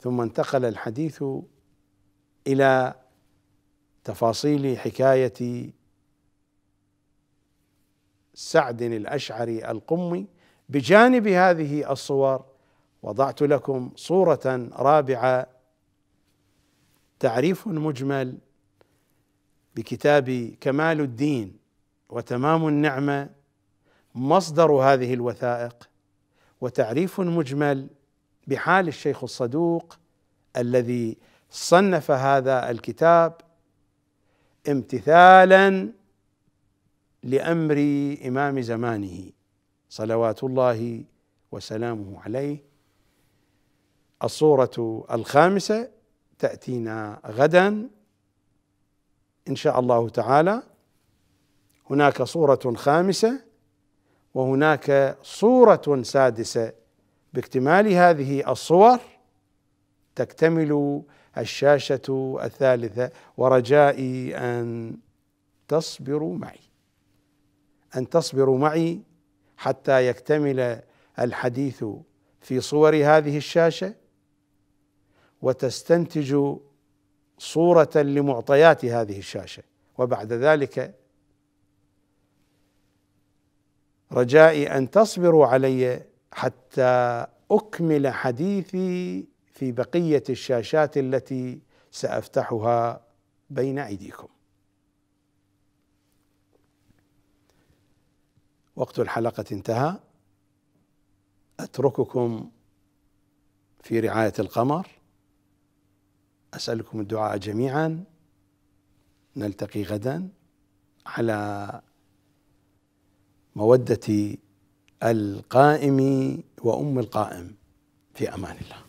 ثم انتقل الحديث إلى تفاصيل حكاية سعد الاشعري القمي بجانب هذه الصور وضعت لكم صوره رابعه تعريف مجمل بكتاب كمال الدين وتمام النعمه مصدر هذه الوثائق وتعريف مجمل بحال الشيخ الصدوق الذي صنف هذا الكتاب امتثالا لامر امام زمانه صلوات الله وسلامه عليه الصوره الخامسه تاتينا غدا ان شاء الله تعالى هناك صوره خامسه وهناك صوره سادسه باكتمال هذه الصور تكتمل الشاشه الثالثه ورجائي ان تصبروا معي ان تصبروا معي حتى يكتمل الحديث في صور هذه الشاشه وتستنتج صوره لمعطيات هذه الشاشه وبعد ذلك رجائي ان تصبروا علي حتى اكمل حديثي في بقيه الشاشات التي سافتحها بين ايديكم وقت الحلقة انتهى أترككم في رعاية القمر أسألكم الدعاء جميعا نلتقي غدا على مودة القائم وأم القائم في أمان الله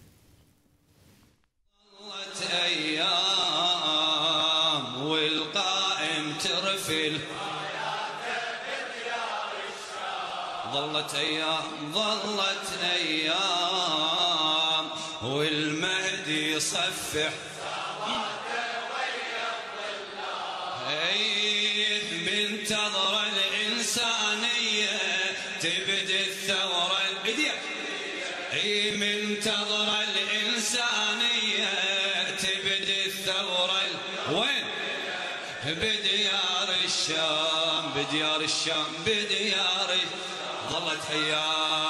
ظلت أيام ظلت أيام والمهدي يصفح اي منتظرة الإنسانية تبدي الثورة البديع أي منتظرة الإنسانية تبدي الثورة وين بديار الشام بديار الشام بديار حيا